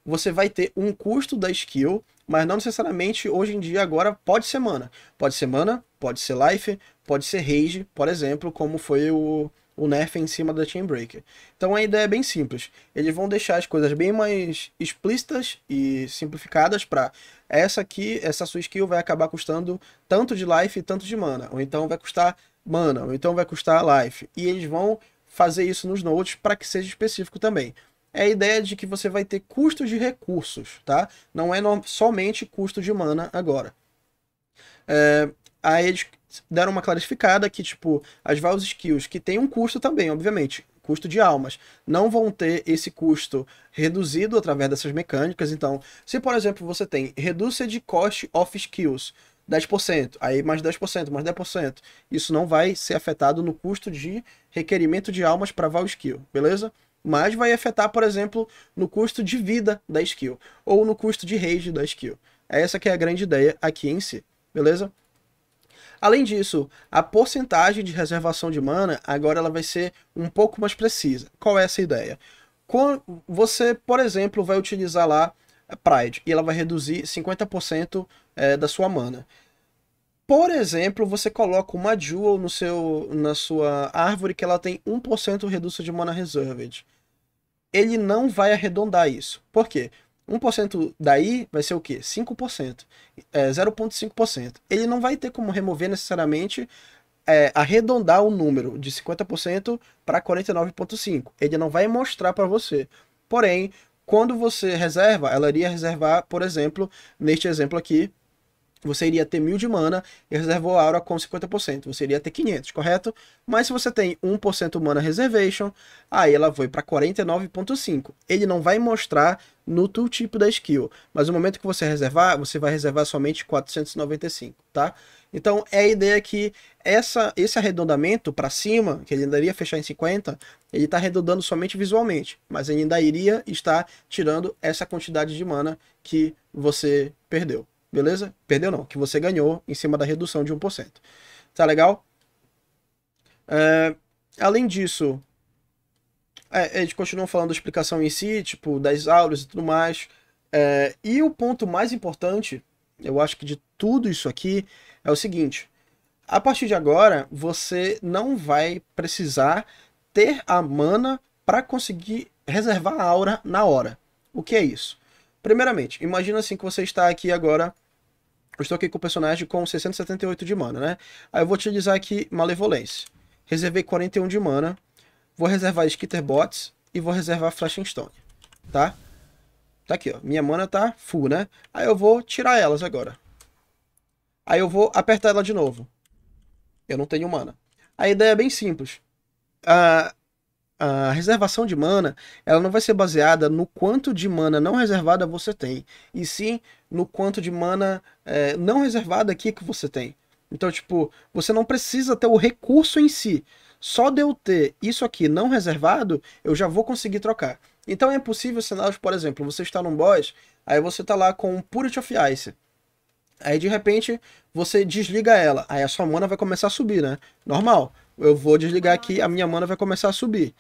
Você vai ter um custo da skill, mas não necessariamente hoje em dia, agora, pode semana. Pode semana, pode ser life, pode ser rage, por exemplo, como foi o, o nerf em cima da Team Breaker. Então a ideia é bem simples. Eles vão deixar as coisas bem mais explícitas e simplificadas para essa aqui, essa sua skill vai acabar custando tanto de life e tanto de mana, ou então vai custar mana, ou então vai custar life. E eles vão fazer isso nos notes para que seja específico também é a ideia de que você vai ter custos de recursos, tá? Não é somente custo de mana agora. É, aí eles deram uma clarificada que, tipo, as Vows Skills, que tem um custo também, obviamente, custo de almas, não vão ter esse custo reduzido através dessas mecânicas. Então, se, por exemplo, você tem redução de Cost of Skills, 10%, aí mais 10%, mais 10%, isso não vai ser afetado no custo de requerimento de almas para Vow Skill, beleza? Mas vai afetar, por exemplo, no custo de vida da skill, ou no custo de rage da skill. Essa que é a grande ideia aqui em si, beleza? Além disso, a porcentagem de reservação de mana agora ela vai ser um pouco mais precisa. Qual é essa ideia? você, por exemplo, vai utilizar lá Pride e ela vai reduzir 50% eh, da sua mana. Por exemplo, você coloca uma Jewel no seu, na sua árvore que ela tem 1% redução de mana reserved. Ele não vai arredondar isso. Por quê? 1% daí vai ser o quê? 5%. É, 0,5%. Ele não vai ter como remover necessariamente é, arredondar o número de 50% para 49,5%. Ele não vai mostrar para você. Porém, quando você reserva, ela iria reservar, por exemplo, neste exemplo aqui, você iria ter 1000 de mana e reservou a aura com 50%. Você iria ter 500, correto? Mas se você tem 1% mana reservation, aí ela foi para 49.5. Ele não vai mostrar no tooltip da skill. Mas no momento que você reservar, você vai reservar somente 495, tá? Então é a ideia que essa, esse arredondamento para cima, que ele ainda iria fechar em 50, ele está arredondando somente visualmente, mas ele ainda iria estar tirando essa quantidade de mana que você perdeu, beleza? Perdeu não, que você ganhou em cima da redução de 1%. Tá legal? É, além disso, é, eles continuam falando da explicação em si, tipo, das aulas e tudo mais. É, e o ponto mais importante, eu acho que de tudo isso aqui, é o seguinte: a partir de agora, você não vai precisar ter a mana para conseguir reservar a aura na hora. O que é isso? Primeiramente, imagina assim que você está aqui agora. Eu estou aqui com o personagem com 678 de mana, né? Aí eu vou utilizar aqui Malevolência. Reservei 41 de mana Vou reservar Skitterbots e vou reservar Flashing Stone, tá? Tá aqui, ó. Minha mana tá full, né? Aí eu vou tirar elas agora. Aí eu vou apertar ela de novo. Eu não tenho mana. A ideia é bem simples. A, a reservação de mana, ela não vai ser baseada no quanto de mana não reservada você tem, e sim no quanto de mana é, não reservada aqui que você tem. Então, tipo, você não precisa ter o recurso em si. Só de eu ter isso aqui não reservado, eu já vou conseguir trocar. Então é possível cenários, por exemplo, você está num boss, aí você está lá com um Purity of Ice. Aí de repente você desliga ela, aí a sua mana vai começar a subir, né? Normal. Eu vou desligar aqui, a minha mana vai começar a subir.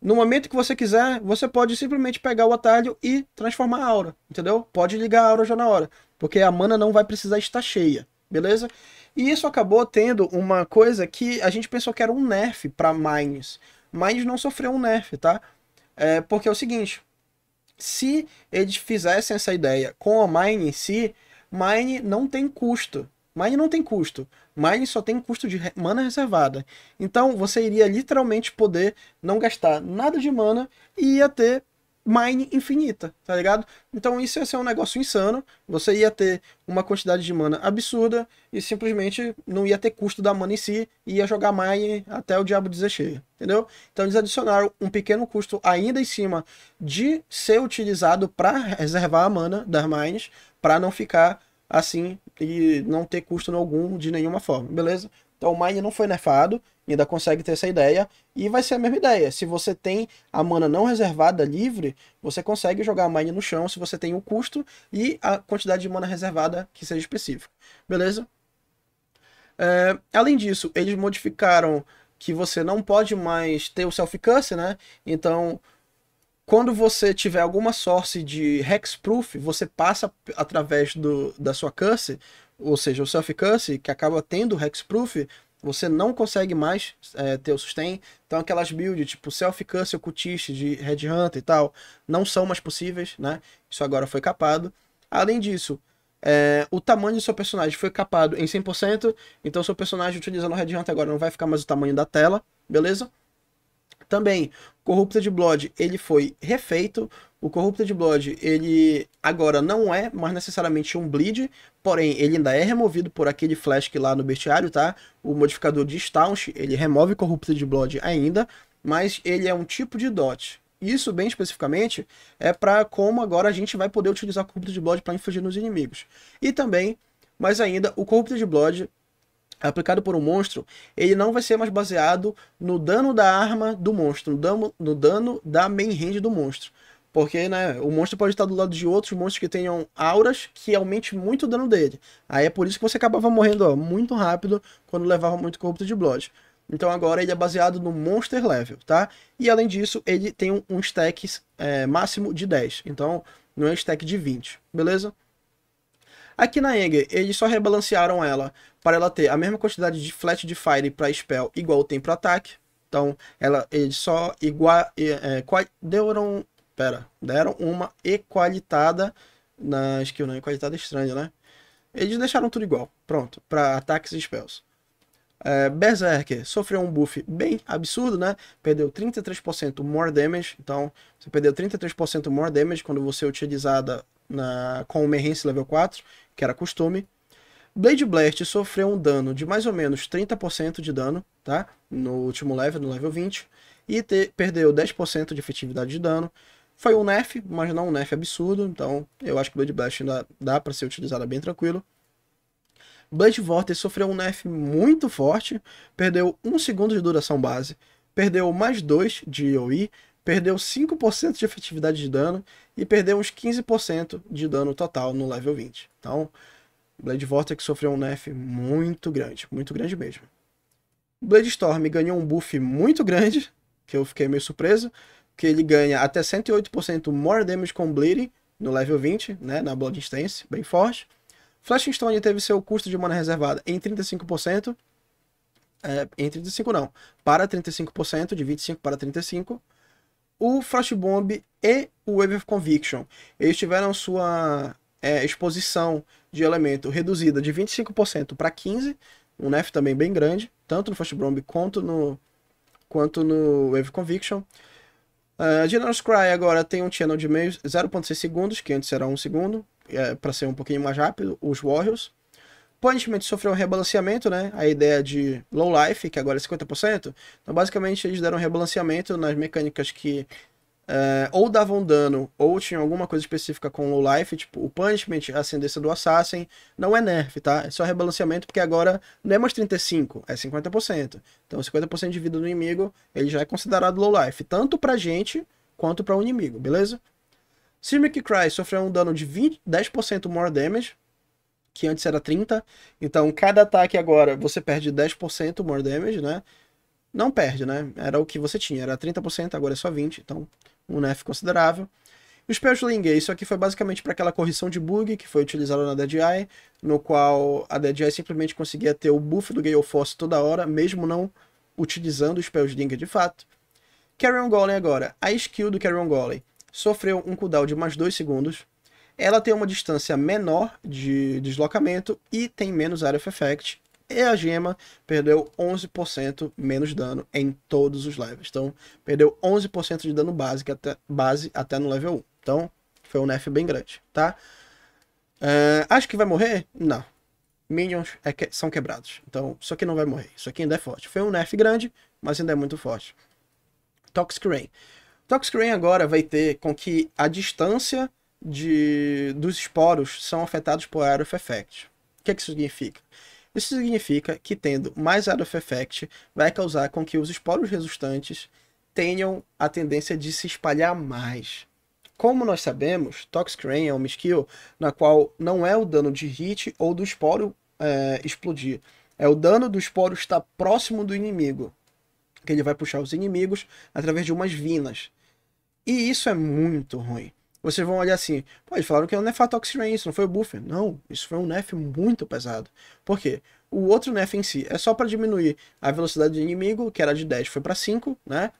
No momento que você quiser, você pode simplesmente pegar o atalho e transformar a aura, entendeu? Pode ligar a aura já na hora, porque a mana não vai precisar estar cheia, beleza? E isso acabou tendo uma coisa que a gente pensou que era um nerf para Mines. Mines não sofreu um nerf, tá? É, porque é o seguinte, se eles fizessem essa ideia com a Mine em si, Mine não tem custo. Mine não tem custo. Mine só tem custo de mana reservada. Então você iria literalmente poder não gastar nada de mana e ia ter mine infinita, tá ligado? Então isso ia ser um negócio insano, você ia ter uma quantidade de mana absurda e simplesmente não ia ter custo da mana em si, ia jogar mine até o diabo dizer cheio, entendeu? Então eles adicionaram um pequeno custo ainda em cima de ser utilizado para reservar a mana das mines, para não ficar assim e não ter custo algum de nenhuma forma, beleza? Então o mine não foi nerfado, ainda consegue ter essa ideia. E vai ser a mesma ideia. Se você tem a mana não reservada livre, você consegue jogar a mine no chão se você tem o custo e a quantidade de mana reservada que seja específica. Beleza? É, além disso, eles modificaram que você não pode mais ter o self-curse, né? Então, quando você tiver alguma source de hexproof, você passa através do, da sua curse, ou seja, o self-curse, que acaba tendo hexproof, você não consegue mais é, ter o sustain. Então aquelas builds tipo Self Cancel cutiste de Red Hunter e tal, não são mais possíveis, né? Isso agora foi capado. Além disso, é, o tamanho do seu personagem foi capado em 100%, então seu personagem utilizando o Red Hunter agora não vai ficar mais o tamanho da tela, beleza? Também, Corrupted Blood, ele foi refeito, o Corrupted Blood, ele agora não é mais necessariamente um bleed, porém ele ainda é removido por aquele flash que lá no bestiário, tá? O modificador de staunch, ele remove Corrupted Blood ainda, mas ele é um tipo de dot. Isso, bem especificamente, é para como agora a gente vai poder utilizar Corrupted Blood para infligir nos inimigos. E também, mais ainda, o Corrupted Blood aplicado por um monstro, ele não vai ser mais baseado no dano da arma do monstro, no dano, no dano da main range do monstro. Porque, né, o monstro pode estar do lado de outros monstros que tenham auras que aumente muito o dano dele. Aí é por isso que você acabava morrendo ó, muito rápido quando levava muito corrupto de Blood. Então agora ele é baseado no Monster Level, tá? E além disso, ele tem um, um stack é, máximo de 10. Então, não é stack de 20, beleza? Aqui na Enger, eles só rebalancearam ela para ela ter a mesma quantidade de flat de fire para spell igual tem para ataque. Então, ela, eles só igual, é, é, deu Pera, deram uma equalitada na skill, não, equalitada estranha, né? Eles deixaram tudo igual, pronto, para ataques e spells. É, Berserker sofreu um buff bem absurdo, né? Perdeu 33% more damage, então você perdeu 33% more damage quando você é utilizada na, com o Merense level 4, que era costume. Blade Blast sofreu um dano de mais ou menos 30% de dano, tá? No último level, no level 20. E te, perdeu 10% de efetividade de dano. Foi um nerf, mas não um nerf absurdo, então eu acho que Blood Blast ainda dá para ser utilizada bem tranquilo. Blood Vortex sofreu um nerf muito forte, perdeu 1 segundo de duração base, perdeu mais 2 de OI, perdeu 5% de efetividade de dano e perdeu uns 15% de dano total no level 20. Então, Blade Vortex sofreu um nerf muito grande, muito grande mesmo. Blade Storm ganhou um buff muito grande, que eu fiquei meio surpreso que ele ganha até 108% more damage com bleeding no level 20, né, na Blood Instance, bem forte. Flashing Stone teve seu custo de mana reservada em 35%, é, em 35 não, para 35%, de 25 para 35. O Frost Bomb e o Wave of Conviction, eles tiveram sua é, exposição de elemento reduzida de 25% para 15%, um nef também bem grande, tanto no Frost Bomb quanto no, quanto no Wave Conviction. Uh, ah, Genos Cry agora tem um channel de meio 0.6 segundos, que antes era 1 segundo, é, para ser um pouquinho mais rápido, os Warriors. Punishment sofreu um rebalanceamento, né? A ideia de low life, que agora é 50%. Então, basicamente, eles deram um rebalanceamento nas mecânicas que é, ou davam dano, ou tinha alguma coisa específica com low life, tipo o punishment, a ascendência do assassin, não é nerf, tá? É só rebalanceamento, porque agora não é mais 35, é 50%. Então 50% de vida do inimigo, ele já é considerado low life, tanto pra gente quanto para o inimigo, beleza? Simic Cry sofreu um dano de 20, 10% more damage, que antes era 30. Então, cada ataque agora você perde 10% more damage, né? Não perde, né? Era o que você tinha, era 30%, agora é só 20, então um nerf considerável. O Specialing, isso aqui foi basicamente para aquela correção de bug que foi utilizada na Dead Eye, no qual a Dead Eye simplesmente conseguia ter o buff do Gale Force toda hora, mesmo não utilizando o Spellsling de fato. Carrion Golem agora. A skill do Carrion Golem sofreu um cooldown de mais 2 segundos. Ela tem uma distância menor de deslocamento e tem menos Area of Effect e a gema perdeu 11% menos dano em todos os levels. Então, perdeu 11% de dano básico até, base até no level 1. Então, foi um nerf bem grande, tá? Uh, acho que vai morrer? Não. Minions é que são quebrados. Então, isso aqui não vai morrer. Isso aqui ainda é forte. Foi um nerf grande, mas ainda é muito forte. Toxic Rain. Toxic Rain agora vai ter com que a distância de, dos esporos são afetados por Aerof Effect. O que, é que isso significa? Isso significa que tendo mais Out of Effect vai causar com que os esporos resultantes tenham a tendência de se espalhar mais. Como nós sabemos, Toxic Rain é uma skill na qual não é o dano de hit ou do esporo é, explodir. É o dano do esporo estar próximo do inimigo, que ele vai puxar os inimigos através de umas vinas. E isso é muito ruim vocês vão olhar assim, pô, eles falaram que é um Nefatox Rain, isso não foi o Buffer. Não, isso foi um Nef muito pesado. Por quê? O outro Nef em si é só para diminuir a velocidade do inimigo, que era de 10, foi para 5, né?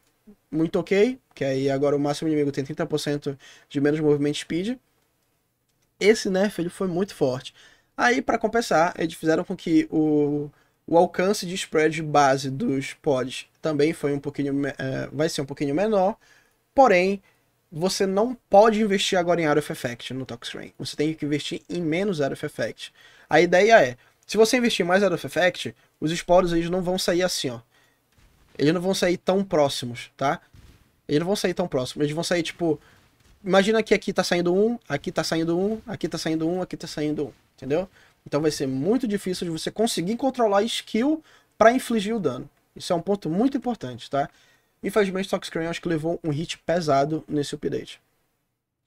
Muito ok, que aí agora o máximo inimigo tem 30% de menos movimento speed. Esse Nef, ele foi muito forte. Aí, para compensar, eles fizeram com que o, o alcance de spread base dos pods também foi um pouquinho, é, vai ser um pouquinho menor, porém você não pode investir agora em Out of Effect no ToxRain. Você tem que investir em menos Out of Effect. A ideia é, se você investir mais Out of Effect, os esporos eles não vão sair assim, ó. Eles não vão sair tão próximos, tá? Eles não vão sair tão próximos. Eles vão sair, tipo... Imagina que aqui tá saindo um, aqui tá saindo um, aqui tá saindo um, aqui tá saindo um. Entendeu? Então vai ser muito difícil de você conseguir controlar a skill para infligir o dano. Isso é um ponto muito importante, tá? Infelizmente, Toxcrane acho que levou um hit pesado nesse update.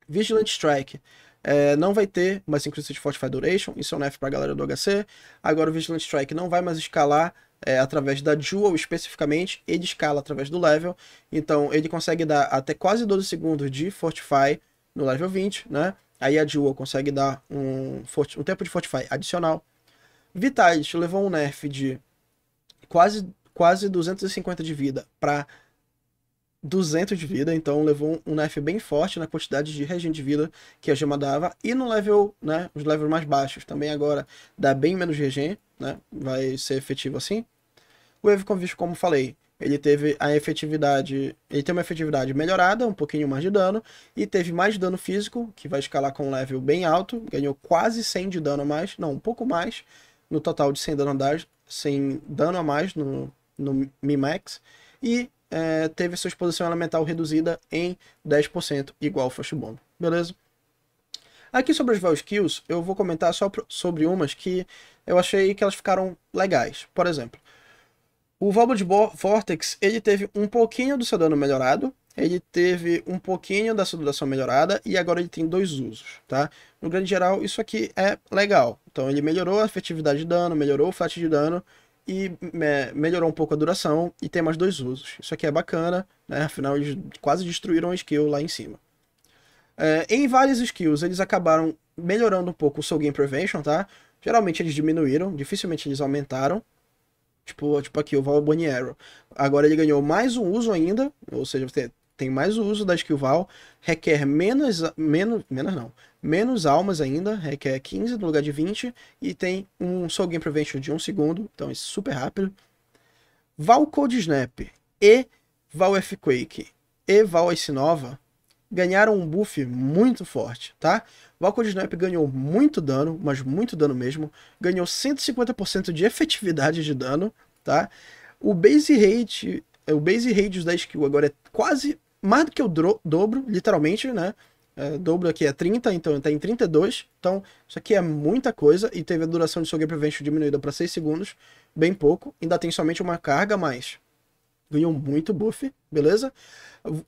Vigilant Strike. É, não vai ter mais Synchronicity Fortify Duration, isso é um nerf pra galera do HC. Agora o Vigilant Strike não vai mais escalar é, através da Jewel especificamente, ele escala através do level. Então ele consegue dar até quase 12 segundos de Fortify no level 20, né? Aí a Jewel consegue dar um, um tempo de Fortify adicional. Vitality levou um nerf de quase, quase 250 de vida para 200 de vida, então levou um nerf bem forte na quantidade de regen de vida que a gema dava, e no level, né, os levels mais baixos, também agora dá bem menos regen, né, vai ser efetivo assim. O Evconvist, como falei, ele teve a efetividade, ele tem uma efetividade melhorada, um pouquinho mais de dano, e teve mais dano físico, que vai escalar com um level bem alto, ganhou quase 100 de dano a mais, não, um pouco mais, no total de 100 dano a mais, 100 dano a mais no, no max e é, teve sua exposição elemental reduzida em 10%, igual ao Fastbomb, beleza? Aqui sobre as Valskills, eu vou comentar só sobre umas que eu achei que elas ficaram legais. Por exemplo, o Valbo de Vortex, ele teve um pouquinho do seu dano melhorado, ele teve um pouquinho da sua duração melhorada e agora ele tem dois usos, tá? No grande geral, isso aqui é legal. Então ele melhorou a efetividade de dano, melhorou o flat de dano e melhorou um pouco a duração e tem mais dois usos. Isso aqui é bacana, né? afinal eles quase destruíram a skill lá em cima. É, em várias skills eles acabaram melhorando um pouco o seu game prevention, tá? Geralmente eles diminuíram, dificilmente eles aumentaram. Tipo, tipo aqui, o Arrow. Agora ele ganhou mais um uso ainda, ou seja, você tem mais o uso da skill val, requer menos, menos, menos não, menos almas ainda, requer 15 no lugar de 20, e tem um Soul Game Prevention de 1 segundo, então é super rápido. Val Cold Snap e Val quake e Val Ice Nova ganharam um buff muito forte, tá? Val Cold Snap ganhou muito dano, mas muito dano mesmo, ganhou 150% de efetividade de dano, tá? O base rate, o base rate da skill agora é quase mais do que o dobro, literalmente, né? É, dobro aqui é 30, então tá em 32. Então, isso aqui é muita coisa. E teve a duração de seu Game Prevention diminuída para 6 segundos, bem pouco. Ainda tem somente uma carga a mais. Ganhou muito buff, beleza?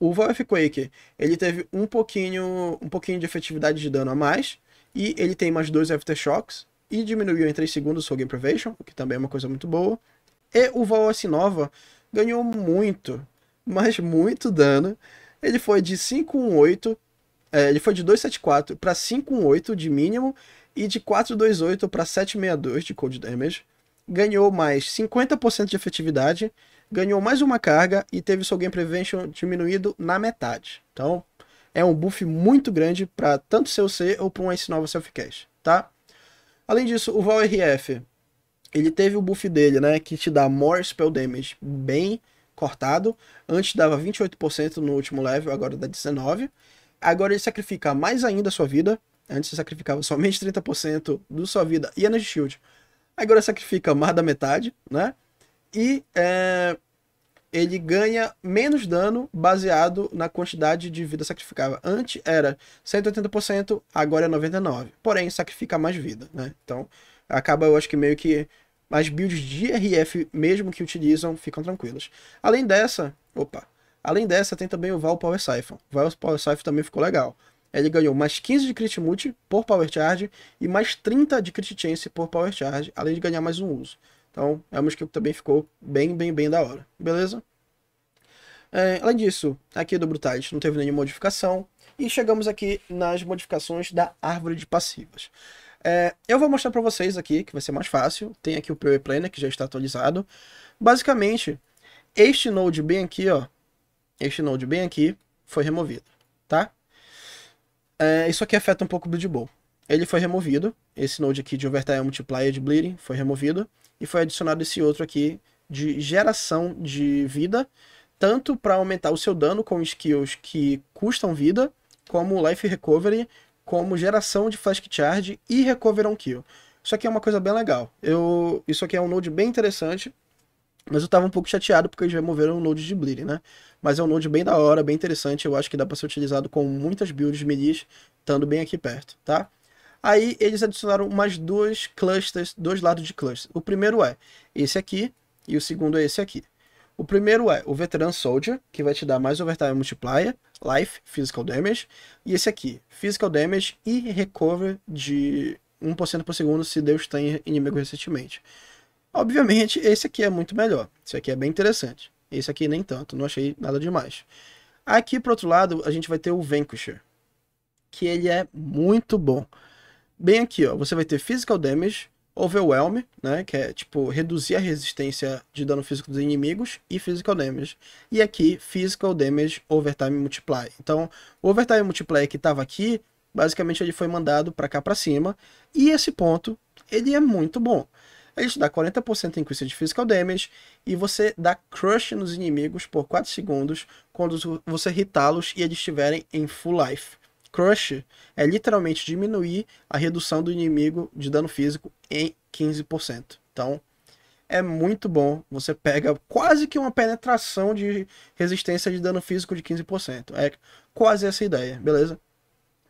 O Valve Quake, ele teve um pouquinho, um pouquinho de efetividade de dano a mais. E ele tem mais dois Aftershocks. E diminuiu em 3 segundos seu Game Prevention, o que também é uma coisa muito boa. E o Valve Nova ganhou muito mas muito dano. Ele foi de 518, é, ele foi de 274 para 518 de mínimo e de 428 para 762 de cold damage. Ganhou mais 50% de efetividade, ganhou mais uma carga e teve seu game prevention diminuído na metade. Então, é um buff muito grande para tanto seu C ou para um Ace Nova self Cash, tá? Além disso, o Val RF, ele teve o buff dele, né, que te dá more spell damage bem cortado. Antes dava 28% no último level, agora dá 19%. Agora ele sacrifica mais ainda a sua vida. Antes ele sacrificava somente 30% da sua vida e Energy Shield. Agora sacrifica mais da metade, né? E é, ele ganha menos dano baseado na quantidade de vida sacrificada. Antes era 180%, agora é 99%. Porém, sacrifica mais vida, né? Então acaba, eu acho que meio que mas builds de RF mesmo que utilizam ficam tranquilas. Além dessa, opa, além dessa tem também o Val Power Siphon. O Val Power Siphon também ficou legal. Ele ganhou mais 15 de crit multi por Power Charge e mais 30 de crit chance por Power Charge, além de ganhar mais um uso. Então, é uma skill que também ficou bem, bem, bem da hora. Beleza? É, além disso, aqui do Brutalis não teve nenhuma modificação. E chegamos aqui nas modificações da árvore de passivas. É, eu vou mostrar para vocês aqui, que vai ser mais fácil. Tem aqui o PoE Planner, que já está atualizado. Basicamente, este node bem aqui, ó. Este node bem aqui foi removido, tá? É, isso aqui afeta um pouco o Bleedable. Ele foi removido. Esse node aqui de Overtime Multiplier de Bleeding foi removido. E foi adicionado esse outro aqui de geração de vida. Tanto para aumentar o seu dano com skills que custam vida, como Life Recovery como geração de flash charge e recover on kill. Isso aqui é uma coisa bem legal. Eu, isso aqui é um node bem interessante, mas eu tava um pouco chateado porque eles removeram o node de bleed, né? Mas é um node bem da hora, bem interessante, eu acho que dá para ser utilizado com muitas builds minis, estando bem aqui perto, tá? Aí eles adicionaram mais dois clusters, dois lados de cluster. O primeiro é esse aqui e o segundo é esse aqui. O primeiro é o Veteran Soldier, que vai te dar mais overtime multiplier, life, physical damage. E esse aqui, physical damage e recover de 1% por segundo se Deus tem inimigo recentemente. Obviamente, esse aqui é muito melhor. Esse aqui é bem interessante. Esse aqui nem tanto, não achei nada demais. Aqui, por outro lado, a gente vai ter o Vanquisher, que ele é muito bom. Bem aqui, ó, você vai ter Physical Damage, Overwhelm, né? Que é tipo reduzir a resistência de dano físico dos inimigos e Physical Damage. E aqui, Physical Damage Overtime Multiply. Então, o Overtime Multiply que estava aqui, basicamente ele foi mandado para cá para cima. E esse ponto, ele é muito bom. Ele te dá 40% increase de Physical Damage e você dá Crush nos inimigos por 4 segundos quando você hitá-los e eles estiverem em Full Life. Crush é literalmente diminuir a redução do inimigo de dano físico em 15%. Então, é muito bom. Você pega quase que uma penetração de resistência de dano físico de 15%. É quase essa ideia, beleza?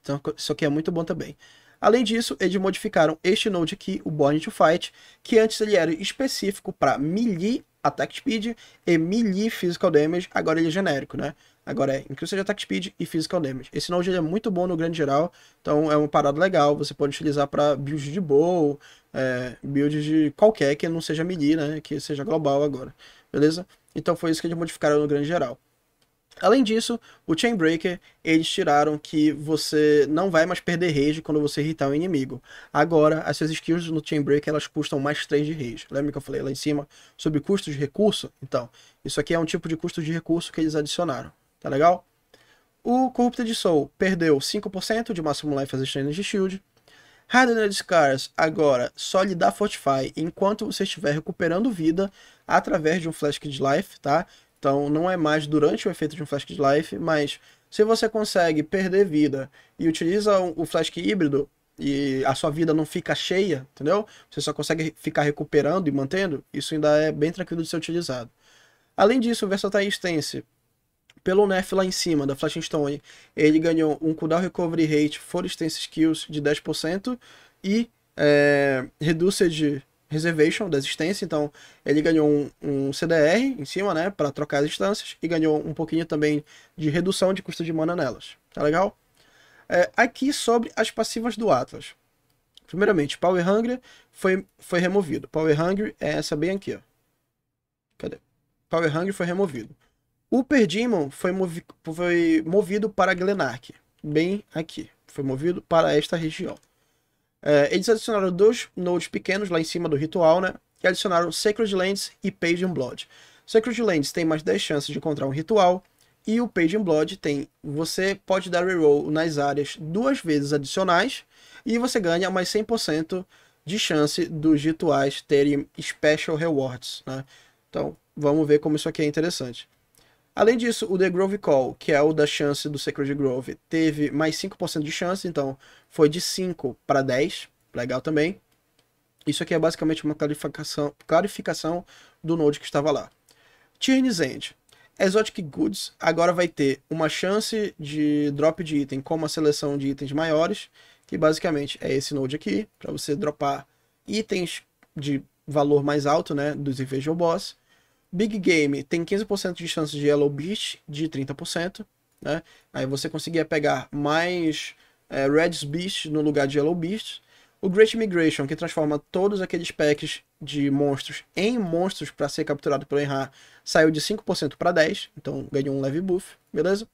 Então, isso aqui é muito bom também. Além disso, eles modificaram este node aqui, o Born to Fight, que antes ele era específico para melee Attack Speed e melee Physical Damage, agora ele é genérico, né? Agora é Increase de Attack Speed e Physical Damage. Esse Knowledge ele é muito bom no grande geral, então é uma parada legal. Você pode utilizar para build de bow, é, build de qualquer que não seja melee, né? Que seja global agora, beleza? Então foi isso que eles modificaram no grande geral. Além disso, o Chainbreaker, eles tiraram que você não vai mais perder rage quando você irritar um inimigo. Agora, as suas skills no Chainbreaker, elas custam mais 3 de rage. Lembra que eu falei lá em cima sobre custo de recurso? Então, isso aqui é um tipo de custo de recurso que eles adicionaram. Tá legal? O Corrupted Soul perdeu 5% de Maximum Life as Strange de Shield. Hardened Scars agora só lhe dá Fortify enquanto você estiver recuperando vida através de um Flash de Life, tá? Então não é mais durante o efeito de um Flash de Life, mas se você consegue perder vida e utiliza o Flash híbrido e a sua vida não fica cheia, entendeu? Você só consegue ficar recuperando e mantendo, isso ainda é bem tranquilo de ser utilizado. Além disso, o Versatile Stance pelo nerf lá em cima da Flashing Stone, ele ganhou um cooldown recovery rate for stance skills de 10% e é, reduced reservation da existência, então ele ganhou um, um CDR em cima, né, para trocar as instâncias e ganhou um pouquinho também de redução de custo de mana nelas. Tá legal? É, aqui sobre as passivas do Atlas. Primeiramente, Power Hungry foi, foi removido. Power Hungry é essa bem aqui, ó. Cadê? Power Hungry foi removido. O Perdimon foi, movi foi movido para Glenark, bem aqui. Foi movido para esta região. É, eles adicionaram dois nodes pequenos lá em cima do ritual, né? E adicionaram Sacred Lands e Page and Blood. Sacred Lands tem mais 10 chances de encontrar um ritual. E o Page and Blood tem. Você pode dar reroll nas áreas duas vezes adicionais. E você ganha mais 100% de chance dos rituais terem special rewards, né? Então, vamos ver como isso aqui é interessante. Além disso, o The Grove Call, que é o da chance do Sacred Grove, teve mais 5% de chance, então foi de 5 para 10, legal também. Isso aqui é basicamente uma clarificação, clarificação do node que estava lá. Tierney's End. Exotic Goods agora vai ter uma chance de drop de item com uma seleção de itens maiores, que basicamente é esse node aqui, para você dropar itens de valor mais alto, né, dos Invasion Boss. Big Game tem 15% de chance de Yellow Beast, de 30%, né? Aí você conseguia pegar mais é, Beast no lugar de Yellow Beast. O Great Migration, que transforma todos aqueles packs de monstros em monstros para ser capturado pelo Enrar, saiu de 5% para 10%, então ganhou um leve buff, beleza?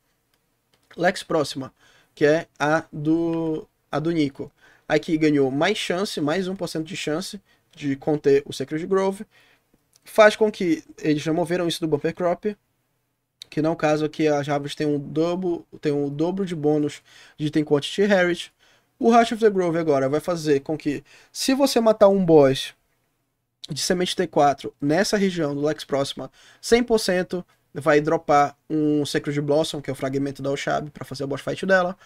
Lex Próxima, que é a do, a do Nico. Aqui ganhou mais chance, mais 1% de chance de conter o Secret Grove faz com que eles removeram isso do bumper crop, que não é caso que as árvores têm um dobro, tem um dobro de bônus de item quantity heritage. O Rush of the Grove agora vai fazer com que se você matar um boss de semente T4 nessa região do Lex Próxima, 100% vai dropar um Sacred Blossom, que é o fragmento da Oshab, para fazer o boss fight dela.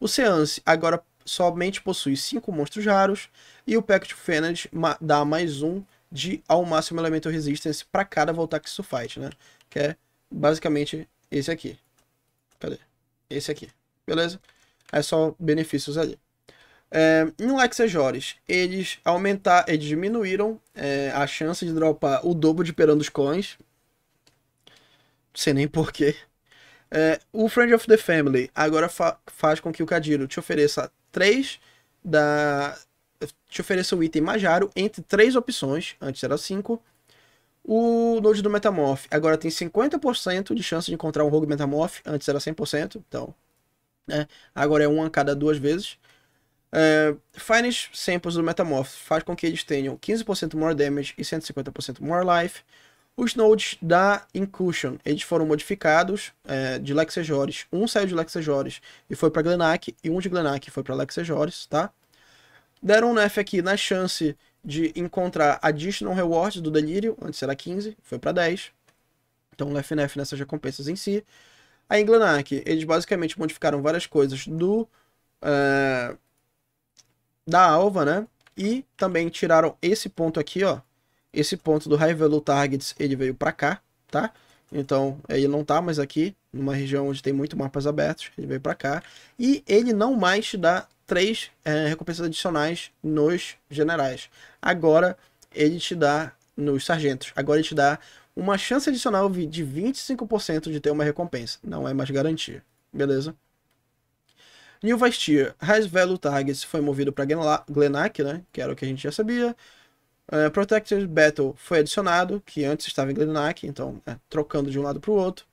O Seance agora somente possui 5 monstros raros e o Pact of Fenage dá mais um de ao máximo elemento resistance para cada voltar que isso faz, né? Que é basicamente esse aqui. Cadê? Esse aqui. Beleza? É só benefícios ali. É, em Lexejores, eles aumentar, eles diminuíram é, a chance de dropar o dobro de perão dos coins. Não sei nem porquê. É, o Friend of the Family agora fa faz com que o Cadiro te ofereça 3 da te ofereça o item Majaro entre três opções, antes era 5. O Node do Metamorph agora tem 50% de chance de encontrar um Rogue Metamorph, antes era 100%, então né, agora é um a cada duas vezes. É, Finest Samples do Metamorph faz com que eles tenham 15% more damage e 150% more life. Os nodes da Incursion, eles foram modificados é, de Lexejores. Um saiu de Lexejores e foi para Glenak, e um de Glenak foi para Lexejores, tá? Deram um nef aqui na chance de encontrar Additional Rewards do Delírio, antes era 15, foi para 10. Então um nef nessas recompensas em si. A Englanak, eles basicamente modificaram várias coisas do uh, da alva, né? E também tiraram esse ponto aqui, ó. Esse ponto do High Value Targets, ele veio para cá, tá? Então, ele não tá mais aqui, numa região onde tem muito mapas abertos, ele veio para cá. E ele não mais te dá três é, recompensas adicionais nos generais. Agora ele te dá nos sargentos. Agora ele te dá uma chance adicional de 25% de ter uma recompensa. Não é mais garantia. Beleza? New Vastia. High Value Targets foi movido para Glenak, né? Que era o que a gente já sabia. Uh, Protected Battle foi adicionado, que antes estava em Glenak, então é, trocando de um lado para o outro.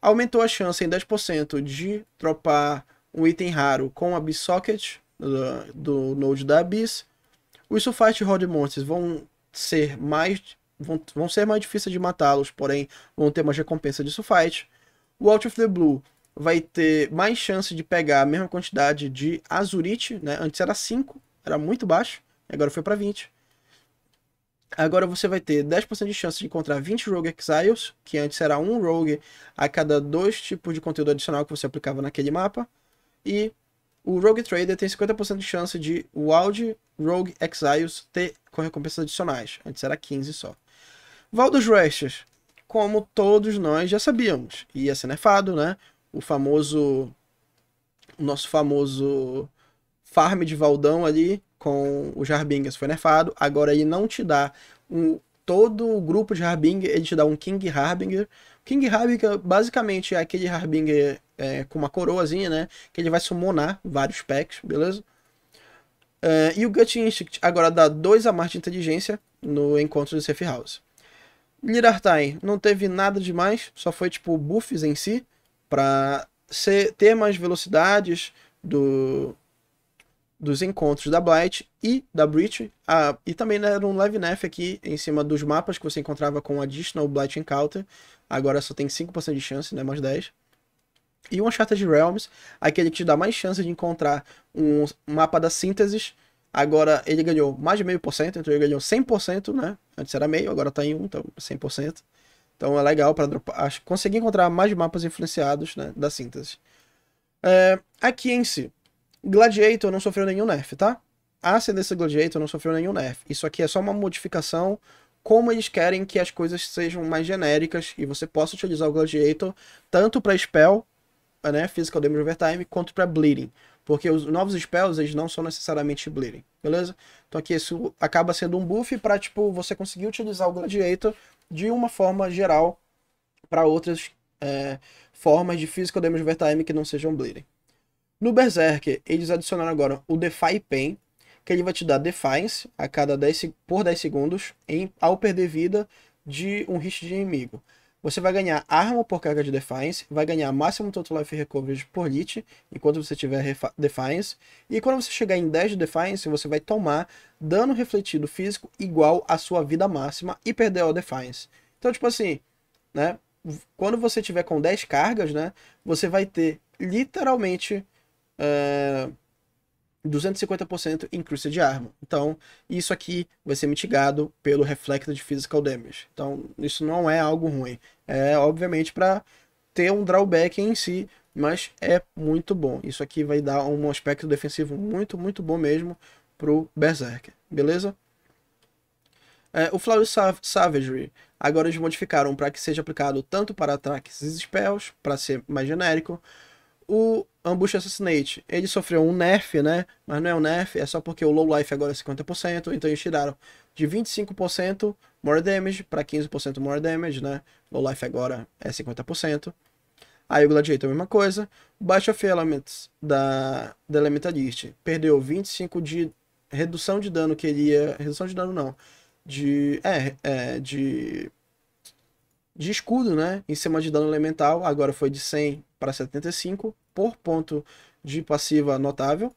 Aumentou a chance em 10% de dropar um item raro com a Bissocket do, do Node da Abyss. Os Sulfite Horde Monsters vão ser mais vão, vão ser mais difíceis de matá-los, porém vão ter mais recompensa de Sulfite. O Out of the Blue vai ter mais chance de pegar a mesma quantidade de Azurite, né? Antes era 5, era muito baixo, agora foi para 20. Agora você vai ter 10% de chance de encontrar 20 Rogue Exiles, que antes era um Rogue a cada dois tipos de conteúdo adicional que você aplicava naquele mapa. E o Rogue Trader tem 50% de chance de Wild Rogue Exiles ter com recompensas adicionais. Antes era 15 só. Valdos rushers como todos nós já sabíamos, ia ser nefado é né? O famoso. O nosso famoso farm de Valdão ali com os Jarbingas foi nefado Agora ele não te dá um, todo o grupo de Harbinger, ele te dá um King Harbinger. King Harbinger basicamente é aquele Harbinger é, com uma coroazinha, né? Que ele vai summonar vários packs, beleza? É, e o Gut Instinct agora dá 2 a mais de inteligência no encontro do Safe House. Lirartain não teve nada demais, só foi tipo buffs em si, pra ser, ter mais velocidades do, dos encontros da Blight e da Breach. Ah, e também né, era um live Neff aqui em cima dos mapas que você encontrava com Additional Blight Encounter. Agora só tem 5% de chance, né? Mais 10. E o Uncharted Realms, aquele que te dá mais chance de encontrar um mapa das sínteses. Agora ele ganhou mais de meio por cento, então ele ganhou 100%, né? Antes era meio, agora tá em 1, um, então 100%. Então é legal para conseguir encontrar mais mapas influenciados né, da síntese. É, aqui em si, Gladiator não sofreu nenhum nerf, tá? A ascendência Gladiator não sofreu nenhum nerf. Isso aqui é só uma modificação como eles querem que as coisas sejam mais genéricas e você possa utilizar o Gladiator tanto para spell né, Physical Damage Time quanto para Bleeding. Porque os novos spells, eles não são necessariamente Bleeding, beleza? Então aqui isso acaba sendo um buff para tipo, você conseguir utilizar o Gladiator de uma forma geral para outras é, formas de Physical Damage Time que não sejam Bleeding. No Berserker, eles adicionaram agora o Defy Pain, que ele vai te dar Defiance a cada 10, por 10 segundos em, ao perder vida de um hit de inimigo. Você vai ganhar arma por carga de Defiance, vai ganhar máximo total life recovery por lit, enquanto você tiver Defiance. E quando você chegar em 10 de Defiance, você vai tomar dano refletido físico igual à sua vida máxima e perder o Defiance. Então, tipo assim, né? Quando você tiver com 10 cargas, né? Você vai ter literalmente. Eh, 250% em crucia de arma. Então, isso aqui vai ser mitigado pelo de Physical Damage. Então, isso não é algo ruim. É, obviamente, para ter um drawback em si, mas é muito bom. Isso aqui vai dar um aspecto defensivo muito, muito bom mesmo pro Berserker, beleza? É, o Flower Sav Savagery, agora eles modificaram para que seja aplicado tanto para ataques e spells, para ser mais genérico, o Ambush Assassinate, ele sofreu um nerf, né? Mas não é um nerf, é só porque o low life agora é 50%, então eles tiraram de 25% more damage para 15% more damage, né? Low life agora é 50%. Aí o Gladiator a mesma coisa. O Battle of Elements da, da Elementalist perdeu 25 de redução de dano que ele ia... Redução de dano não. De... É, é de... De escudo, né? Em cima de dano elemental, agora foi de 100 para 75 por ponto de passiva notável.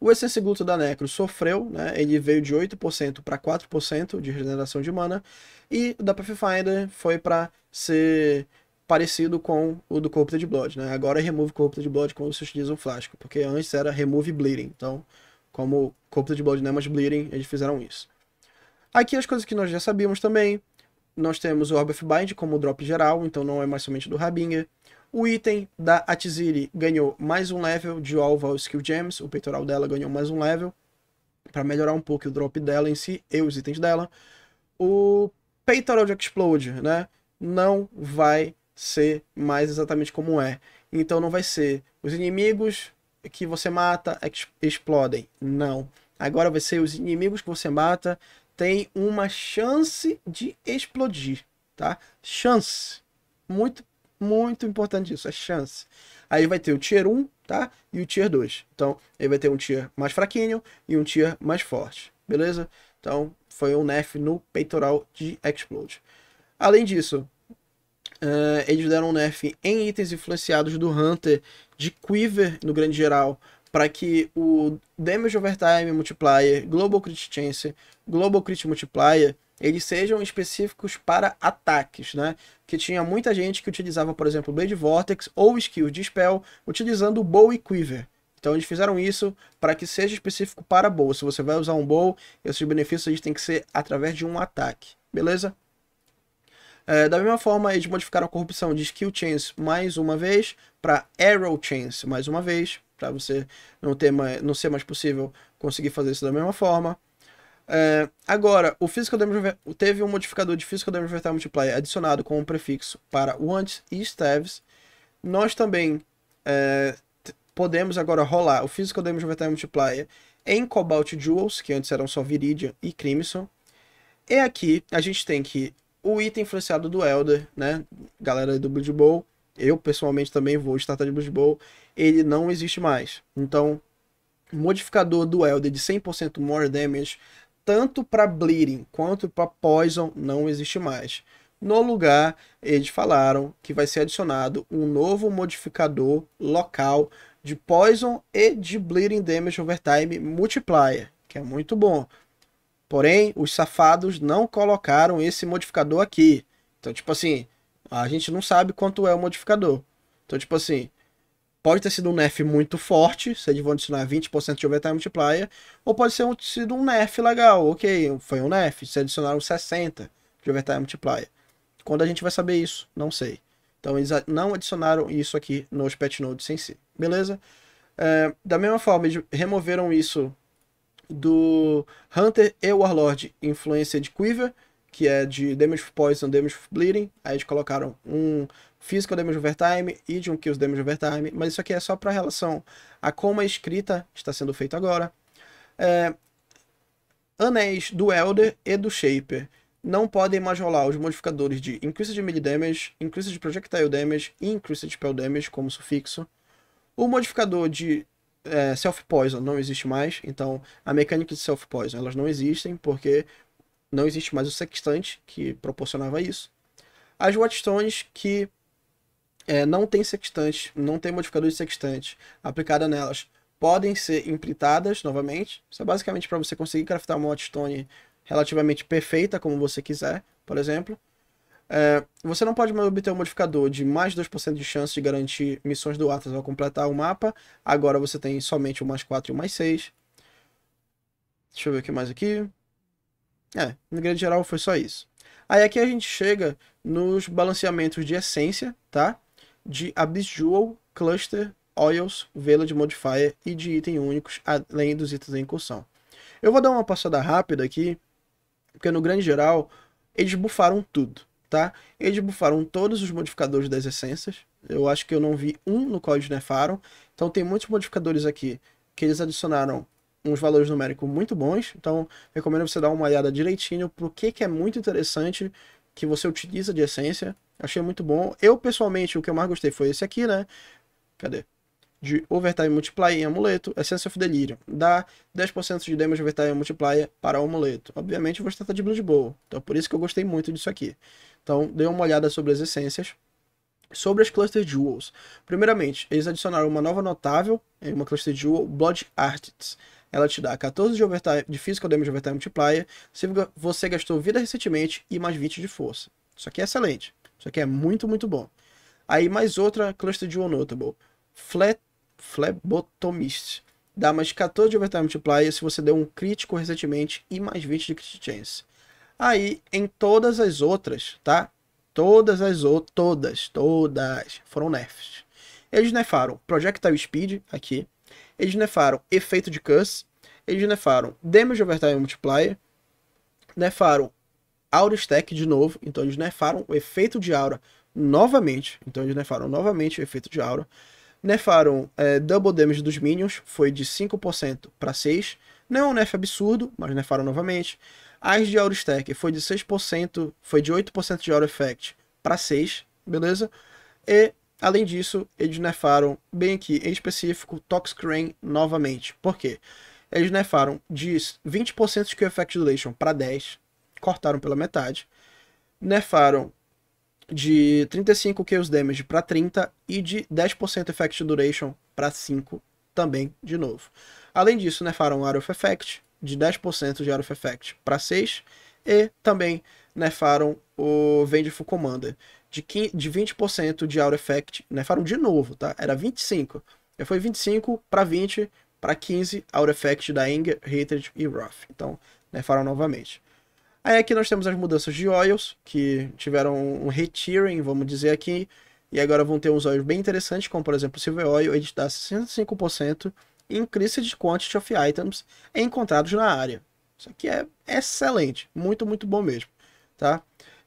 O Essence Gluto da Necro sofreu, né? ele veio de 8% para 4% de regeneração de mana, e o da Pathfinder foi para ser parecido com o do Corrupted Blood. Né? Agora é Remove Corrupted Blood quando se utiliza um Flástico, porque antes era Remove Bleeding, então como Corrupted Blood não é mais Bleeding, eles fizeram isso. Aqui as coisas que nós já sabíamos também, nós temos o Orb of Bind como drop geral, então não é mais somente do Rabinger, o item da Atziri ganhou mais um level de Alva Skill Gems, o peitoral dela ganhou mais um level, para melhorar um pouco o drop dela em si e os itens dela. O peitoral de Explode, né, não vai ser mais exatamente como é. Então não vai ser os inimigos que você mata explodem. Não. Agora vai ser os inimigos que você mata tem uma chance de explodir, tá? Chance. Muito muito importante isso, é chance. Aí vai ter o tier 1, tá? E o tier 2. Então, ele vai ter um tier mais fraquinho e um tier mais forte, beleza? Então, foi um nerf no peitoral de Explode. Além disso, uh, eles deram um nerf em itens influenciados do Hunter de Quiver, no grande geral, para que o Damage Overtime Multiplier, Global Crit Chance, Global Crit Multiplier eles sejam específicos para ataques, né? Que tinha muita gente que utilizava, por exemplo, Blade Vortex ou Skill Dispel, utilizando o Bow e Quiver. Então eles fizeram isso para que seja específico para bow. Se você vai usar um bow, esses benefícios têm que ser através de um ataque, beleza? É, da mesma forma, eles modificaram a corrupção de Skill Chance mais uma vez para Arrow Chance mais uma vez, para você não, ter mais, não ser mais possível conseguir fazer isso da mesma forma. É, agora, o Physical Damage teve um modificador de Physical Damage Vertile Multiplier adicionado com um prefixo para wants e Staves. Nós também é, podemos agora rolar o Physical Damage vertical Multiplier em Cobalt Jewels, que antes eram só Viridian e Crimson. E aqui a gente tem que o item influenciado do Elder, né? Galera do Blood Bowl, eu pessoalmente também vou estar de Blood Bowl, ele não existe mais. Então, modificador do Elder de 100% More Damage tanto para Bleeding quanto para Poison não existe mais. No lugar, eles falaram que vai ser adicionado um novo modificador local de Poison e de Bleeding Damage Overtime Multiplier, que é muito bom. Porém, os safados não colocaram esse modificador aqui. Então, tipo assim, a gente não sabe quanto é o modificador. Então, tipo assim, Pode ter sido um nerf muito forte, se eles vão adicionar 20% de overtime multiplier, ou pode ter um, sido um nerf legal, ok, foi um nerf, se adicionaram 60% de overtime multiplier. Quando a gente vai saber isso? Não sei. Então eles não adicionaram isso aqui nos patch notes em si, beleza? É, da mesma forma, eles removeram isso do Hunter e Warlord Influencer de Quiver, que é de Damage of Poison, Damage of Bleeding. Aí eles colocaram um Physical Damage Overtime e de um Kills Damage Overtime. Mas isso aqui é só para relação a como a escrita está sendo feita agora. É, anéis do Elder e do Shaper não podem rolar os modificadores de Increased Melee Damage, Increased Projectile Damage e Increased Spell Damage como sufixo. O modificador de é, Self Poison não existe mais, então a mecânica de Self Poison elas não existem porque não existe mais o sextante, que proporcionava isso. As watchstones que é, não tem sextante, não tem modificador de sextante aplicada nelas, podem ser implitadas novamente. Isso é basicamente para você conseguir craftar uma watchstone relativamente perfeita, como você quiser, por exemplo. É, você não pode obter um modificador de mais 2% de chance de garantir missões do Atlas ao completar o mapa. Agora você tem somente o mais 4 e o mais 6. Deixa eu ver o que mais aqui. É, no grande geral foi só isso. Aí aqui a gente chega nos balanceamentos de essência, tá? De Abisjual, Cluster, Oils, vela de Modifier e de item únicos, além dos itens da incursão. Eu vou dar uma passada rápida aqui, porque no grande geral, eles bufaram tudo, tá? Eles bufaram todos os modificadores das essências. Eu acho que eu não vi um no código Nefaron. Então tem muitos modificadores aqui que eles adicionaram uns valores numéricos muito bons, então recomendo você dar uma olhada direitinho pro que, que é muito interessante que você utiliza de essência. Achei muito bom. Eu, pessoalmente, o que eu mais gostei foi esse aqui, né? Cadê? de Overtime Multiplier em amuleto, Essence é of Delirium. Dá 10% de damage Overtime Multiplier para o amuleto. Obviamente você tratar de Blood Bowl, então por isso que eu gostei muito disso aqui. Então dê uma olhada sobre as essências. Sobre as Cluster Jewels. Primeiramente, eles adicionaram uma nova notável, uma Cluster Jewel, Blood Artists ela te dá 14 de overtime, de physical damage overtime multiplier, se você gastou vida recentemente e mais 20 de força. Isso aqui é excelente. Isso aqui é muito, muito bom. Aí mais outra cluster de One Notable. Flat, Flebotomist. Dá mais 14 de overtime multiplier se você deu um crítico recentemente e mais 20 de crit chance. Aí, em todas as outras, tá? Todas as outras, todas, todas, foram nerfs. Eles nerfaram Projectile Speed aqui, eles nefaram efeito de curse, eles nefaram damage overtime multiplier, nefaram aura stack de novo, então eles nefaram o efeito de aura novamente, então eles nefaram novamente o efeito de aura, nefaram é, double damage dos minions, foi de 5% para 6%, não é um nef absurdo, mas nefaram novamente. As de aura stack foi de 6%, foi de 8% de aura effect para 6%, beleza? E Além disso, eles nerfaram bem aqui, em específico, Toxcrane novamente. Por quê? Eles nerfaram de 20% de Effect Duration para 10, cortaram pela metade. Nerfaram de 35 Chaos Damage para 30 e de 10% Effect Duration para 5 também de novo. Além disso, nefaram Arrow Effect de 10% de Arrow Effect para 6 e também nerfaram o Vengeful Commander de, 15, de 20% de Auto Effect, né? Falaram de novo, tá? Era 25. Já foi 25 para 20 para 15 aura Effect da Anger, Hatred e Wrath. Então, né, falaram novamente. Aí aqui nós temos as mudanças de oils, que tiveram um retiring, vamos dizer aqui, e agora vão ter uns oils bem interessantes, como por exemplo o Silver Oil, ele dá 65% Increased Quantity of Items encontrados na área. Isso aqui é excelente, muito, muito bom mesmo, tá?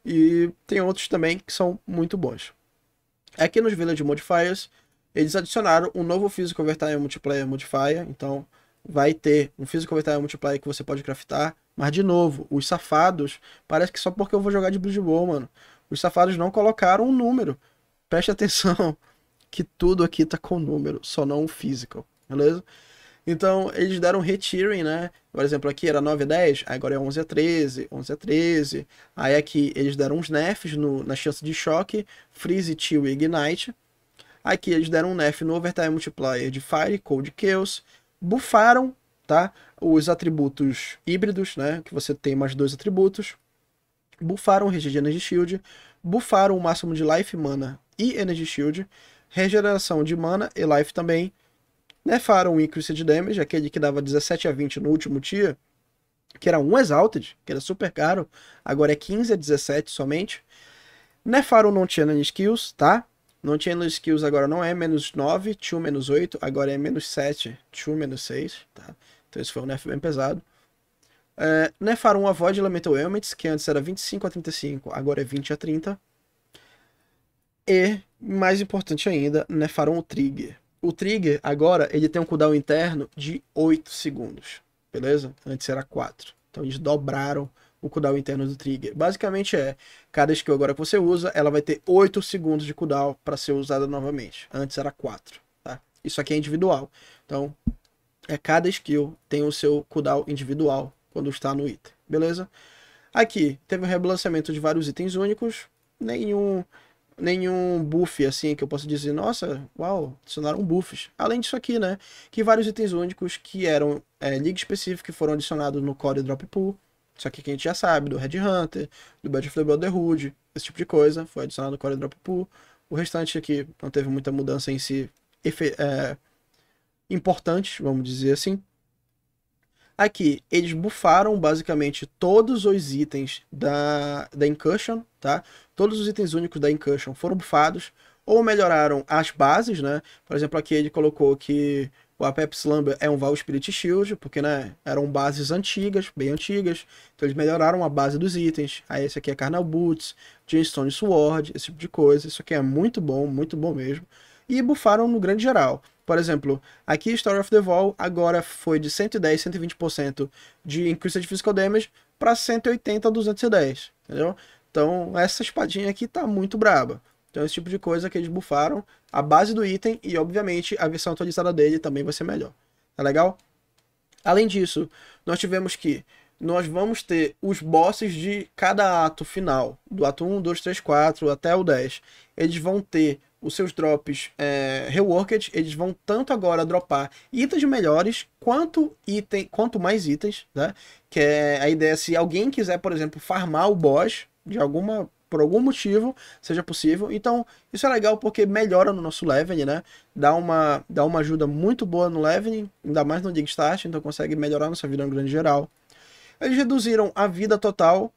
E tem outros também que são muito bons. Aqui nos Village Modifiers, eles adicionaram um novo Physical Overtime Multiplayer Modifier. Então, vai ter um Physical Overtime Multiplayer que você pode craftar. Mas, de novo, os safados, parece que só porque eu vou jogar de Blood Bowl, mano. Os safados não colocaram um número. Preste atenção que tudo aqui tá com número, só não o physical, beleza? Então, eles deram retiring, né? Por exemplo, aqui era 9 a 10, agora é 11 a 13, 11 a 13. Aí aqui eles deram uns nerfs no, na chance de choque, freeze, chill e ignite. Aqui eles deram um nerf no overtime multiplier de fire, cold chaos. Bufaram, tá? Os atributos híbridos, né? Que você tem mais dois atributos. Bufaram o de Energy Shield. Bufaram o máximo de life, mana e energy shield. Regeneração de mana e life também Nerfaram o Increased Damage, aquele que dava 17 a 20 no último tier, que era um Exalted, que era super caro, agora é 15 a 17 somente. Nerfaram não tinha None Skills, tá? Não tinha None Skills agora não é menos 9, Tio menos 8, agora é menos 7, Tio menos 6, tá? Então esse foi um nerf bem pesado. É, nerfaram o Avoid Elemental Elements, que antes era 25 a 35, agora é 20 a 30. E, mais importante ainda, nerfaram o Trigger. O trigger agora ele tem um cooldown interno de 8 segundos, beleza? Antes era 4. Então eles dobraram o cooldown interno do trigger. Basicamente é, cada skill agora que você usa, ela vai ter 8 segundos de cooldown para ser usada novamente. Antes era 4, tá? Isso aqui é individual. Então, é cada skill tem o seu cooldown individual quando está no item, beleza? Aqui, teve o um rebalanceamento de vários itens únicos, nenhum nenhum buff assim que eu possa dizer, nossa, uau, adicionaram buffs. Além disso aqui, né, que vários itens únicos que eram é, liga específica que foram adicionados no core drop pool. Isso aqui que a gente já sabe, do Red Hunter, do Battlefield Brotherhood, esse tipo de coisa, foi adicionado no core drop pool. O restante aqui não teve muita mudança em si é, importante, vamos dizer assim. Aqui, eles bufaram basicamente todos os itens da, da Incursion, tá? todos os itens únicos da Incursion foram bufados ou melhoraram as bases, né? Por exemplo, aqui ele colocou que o Apex Lamba é um Val Spirit Shield, porque né, eram bases antigas, bem antigas, então eles melhoraram a base dos itens. Aí esse aqui é Carnal Boots, Gemstone Sword, esse tipo de coisa. Isso aqui é muito bom, muito bom mesmo. E bufaram no grande geral. Por exemplo, aqui Story of the Vol agora foi de 110, 120% de Increased Physical Damage para 180 a 210, entendeu? Então, essa espadinha aqui tá muito braba. Então, esse tipo de coisa que eles bufaram a base do item e, obviamente, a versão atualizada dele também vai ser melhor. Tá legal? Além disso, nós tivemos que nós vamos ter os bosses de cada ato final, do ato 1, 2, 3, 4 até o 10. Eles vão ter os seus drops é, reworked, eles vão tanto agora dropar itens melhores quanto item, quanto mais itens, né? Que é a ideia se alguém quiser, por exemplo, farmar o boss, de alguma por algum motivo seja possível. Então, isso é legal porque melhora no nosso leveling, né? Dá uma, dá uma ajuda muito boa no leveling, ainda mais no Dig Start, então consegue melhorar nossa vida no grande geral. Eles reduziram a vida total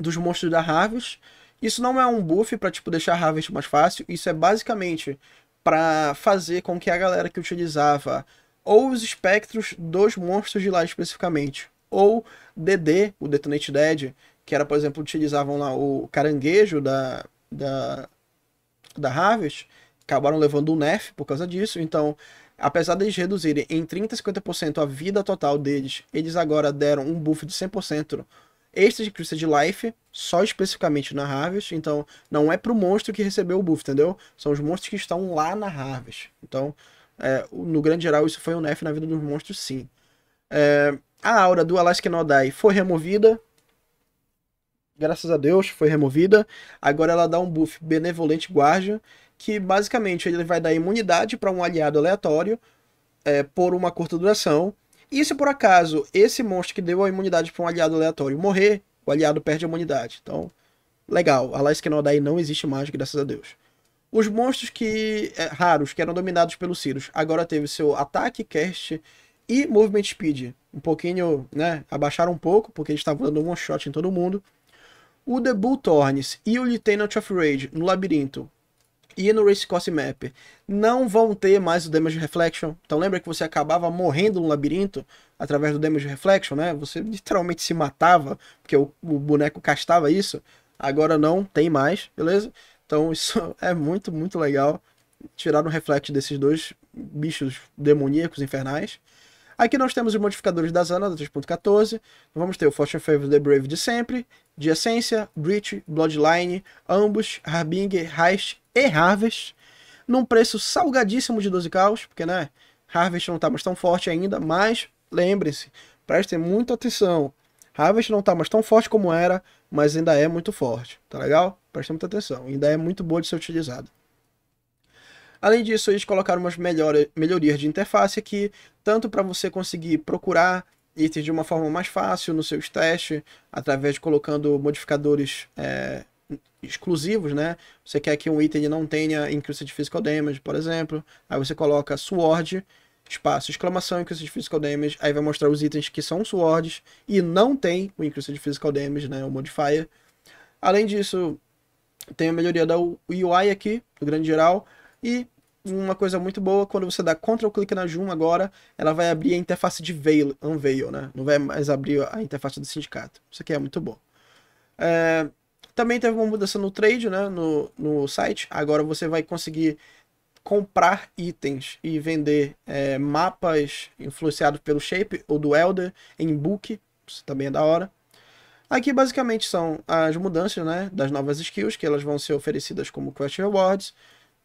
dos monstros da Harvest. Isso não é um buff para tipo deixar a Harvest mais fácil, isso é basicamente para fazer com que a galera que utilizava ou os espectros dos monstros de lá especificamente, ou DD, o Detonate Dead, que era, por exemplo, utilizavam lá o caranguejo da, da, da Harvest, acabaram levando o nerf por causa disso. Então, apesar deles reduzirem em 30% 50% a vida total deles, eles agora deram um buff de 100% extra de crítica de life, só especificamente na Harvest. Então, não é pro monstro que recebeu o buff, entendeu? São os monstros que estão lá na Harvest. Então, é, no grande geral, isso foi um nerf na vida dos monstros, sim. É, a aura do Alaska Nodai foi removida, graças a Deus, foi removida. Agora ela dá um buff benevolente guardian, que basicamente ele vai dar imunidade para um aliado aleatório é, por uma curta duração. E se por acaso esse monstro que deu a imunidade para um aliado aleatório morrer, o aliado perde a imunidade. Então, legal. A Laiskenodai não existe mais, graças a Deus. Os monstros que é, raros, que eram dominados pelos Cirus, agora teve seu ataque, cast e movement speed. Um pouquinho, né? Abaixaram um pouco, porque ele estava dando um one shot em todo mundo. O The Bull Thorns e o Lieutenant of Rage no Labirinto e no Race Course Map não vão ter mais o Damage Reflection. Então lembra que você acabava morrendo no labirinto através do Damage Reflection, né? Você literalmente se matava, porque o, o boneco castava isso. Agora não tem mais, beleza? Então isso é muito, muito legal. tirar o Reflect desses dois bichos demoníacos infernais. Aqui nós temos os modificadores da Zana da 3.14. Vamos ter o Fortune Favor The Brave de sempre de Essência, Breach, Bloodline, Ambos, Harbinger, Heist e Harvest, num preço salgadíssimo de 12 caos, porque né, Harvest não está mais tão forte ainda, mas lembrem se prestem muita atenção. Harvest não está mais tão forte como era, mas ainda é muito forte, tá legal? Prestem muita atenção, ainda é muito boa de ser utilizada. Além disso, eles colocaram umas melhorias de interface aqui, tanto para você conseguir procurar, itens de uma forma mais fácil nos seus testes, através de colocando modificadores é, exclusivos, né? Você quer que um item não tenha de Physical Damage, por exemplo. Aí você coloca Sword, espaço, exclamação, de Physical Damage. Aí vai mostrar os itens que são Swords e não tem o de Physical Damage, né? O Modifier. Além disso, tem a melhoria da UI aqui, do grande geral. E uma coisa muito boa, quando você dá Ctrl clique na Jum agora, ela vai abrir a interface de veil, Unveil, né? Não vai mais abrir a interface do sindicato. Isso aqui é muito bom. É... Também teve uma mudança no trade, né? No, no site. Agora você vai conseguir comprar itens e vender é, mapas influenciados pelo Shape ou do Elder em book. Isso também é da hora. Aqui basicamente são as mudanças né, das novas skills que elas vão ser oferecidas como Quest Rewards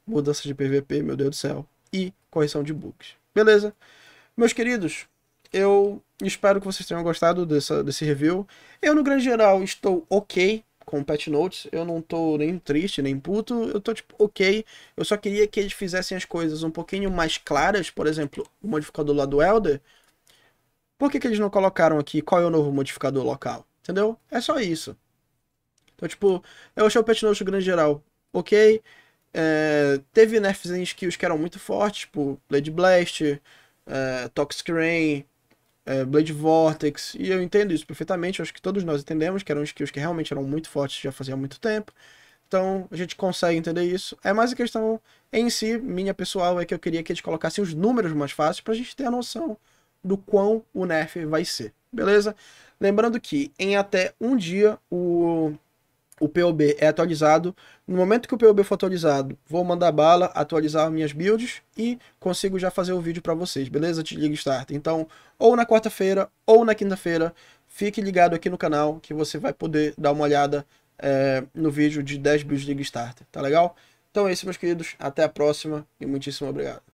mudança de PVP, meu Deus do céu, e correção de bugs. Beleza? Meus queridos, eu espero que vocês tenham gostado dessa, desse review. Eu, no grande geral, estou ok com patch notes. Eu não tô nem triste, nem puto. Eu tô tipo, ok. Eu só queria que eles fizessem as coisas um pouquinho mais claras. Por exemplo, o modificador lá do Elder. Por que, que eles não colocaram aqui qual é o novo modificador local? Entendeu? É só isso. Então, tipo, eu achei o patch notes no grande geral ok. É, teve nerfs em skills que eram muito fortes, tipo Blade Blast, é, Toxic Rain, é, Blade Vortex, e eu entendo isso perfeitamente, acho que todos nós entendemos que eram skills que realmente eram muito fortes já fazia muito tempo, então a gente consegue entender isso. É mais a questão em si, minha pessoal, é que eu queria que eles colocassem os números mais fáceis para a gente ter a noção do quão o nerf vai ser, beleza? Lembrando que em até um dia o o POB é atualizado. No momento que o POB for atualizado, vou mandar bala, atualizar minhas builds e consigo já fazer o vídeo para vocês, beleza? Te liga start. Então, ou na quarta-feira ou na quinta-feira, fique ligado aqui no canal que você vai poder dar uma olhada é, no vídeo de 10 builds League Starter, tá legal? Então é isso, meus queridos. Até a próxima e muitíssimo obrigado.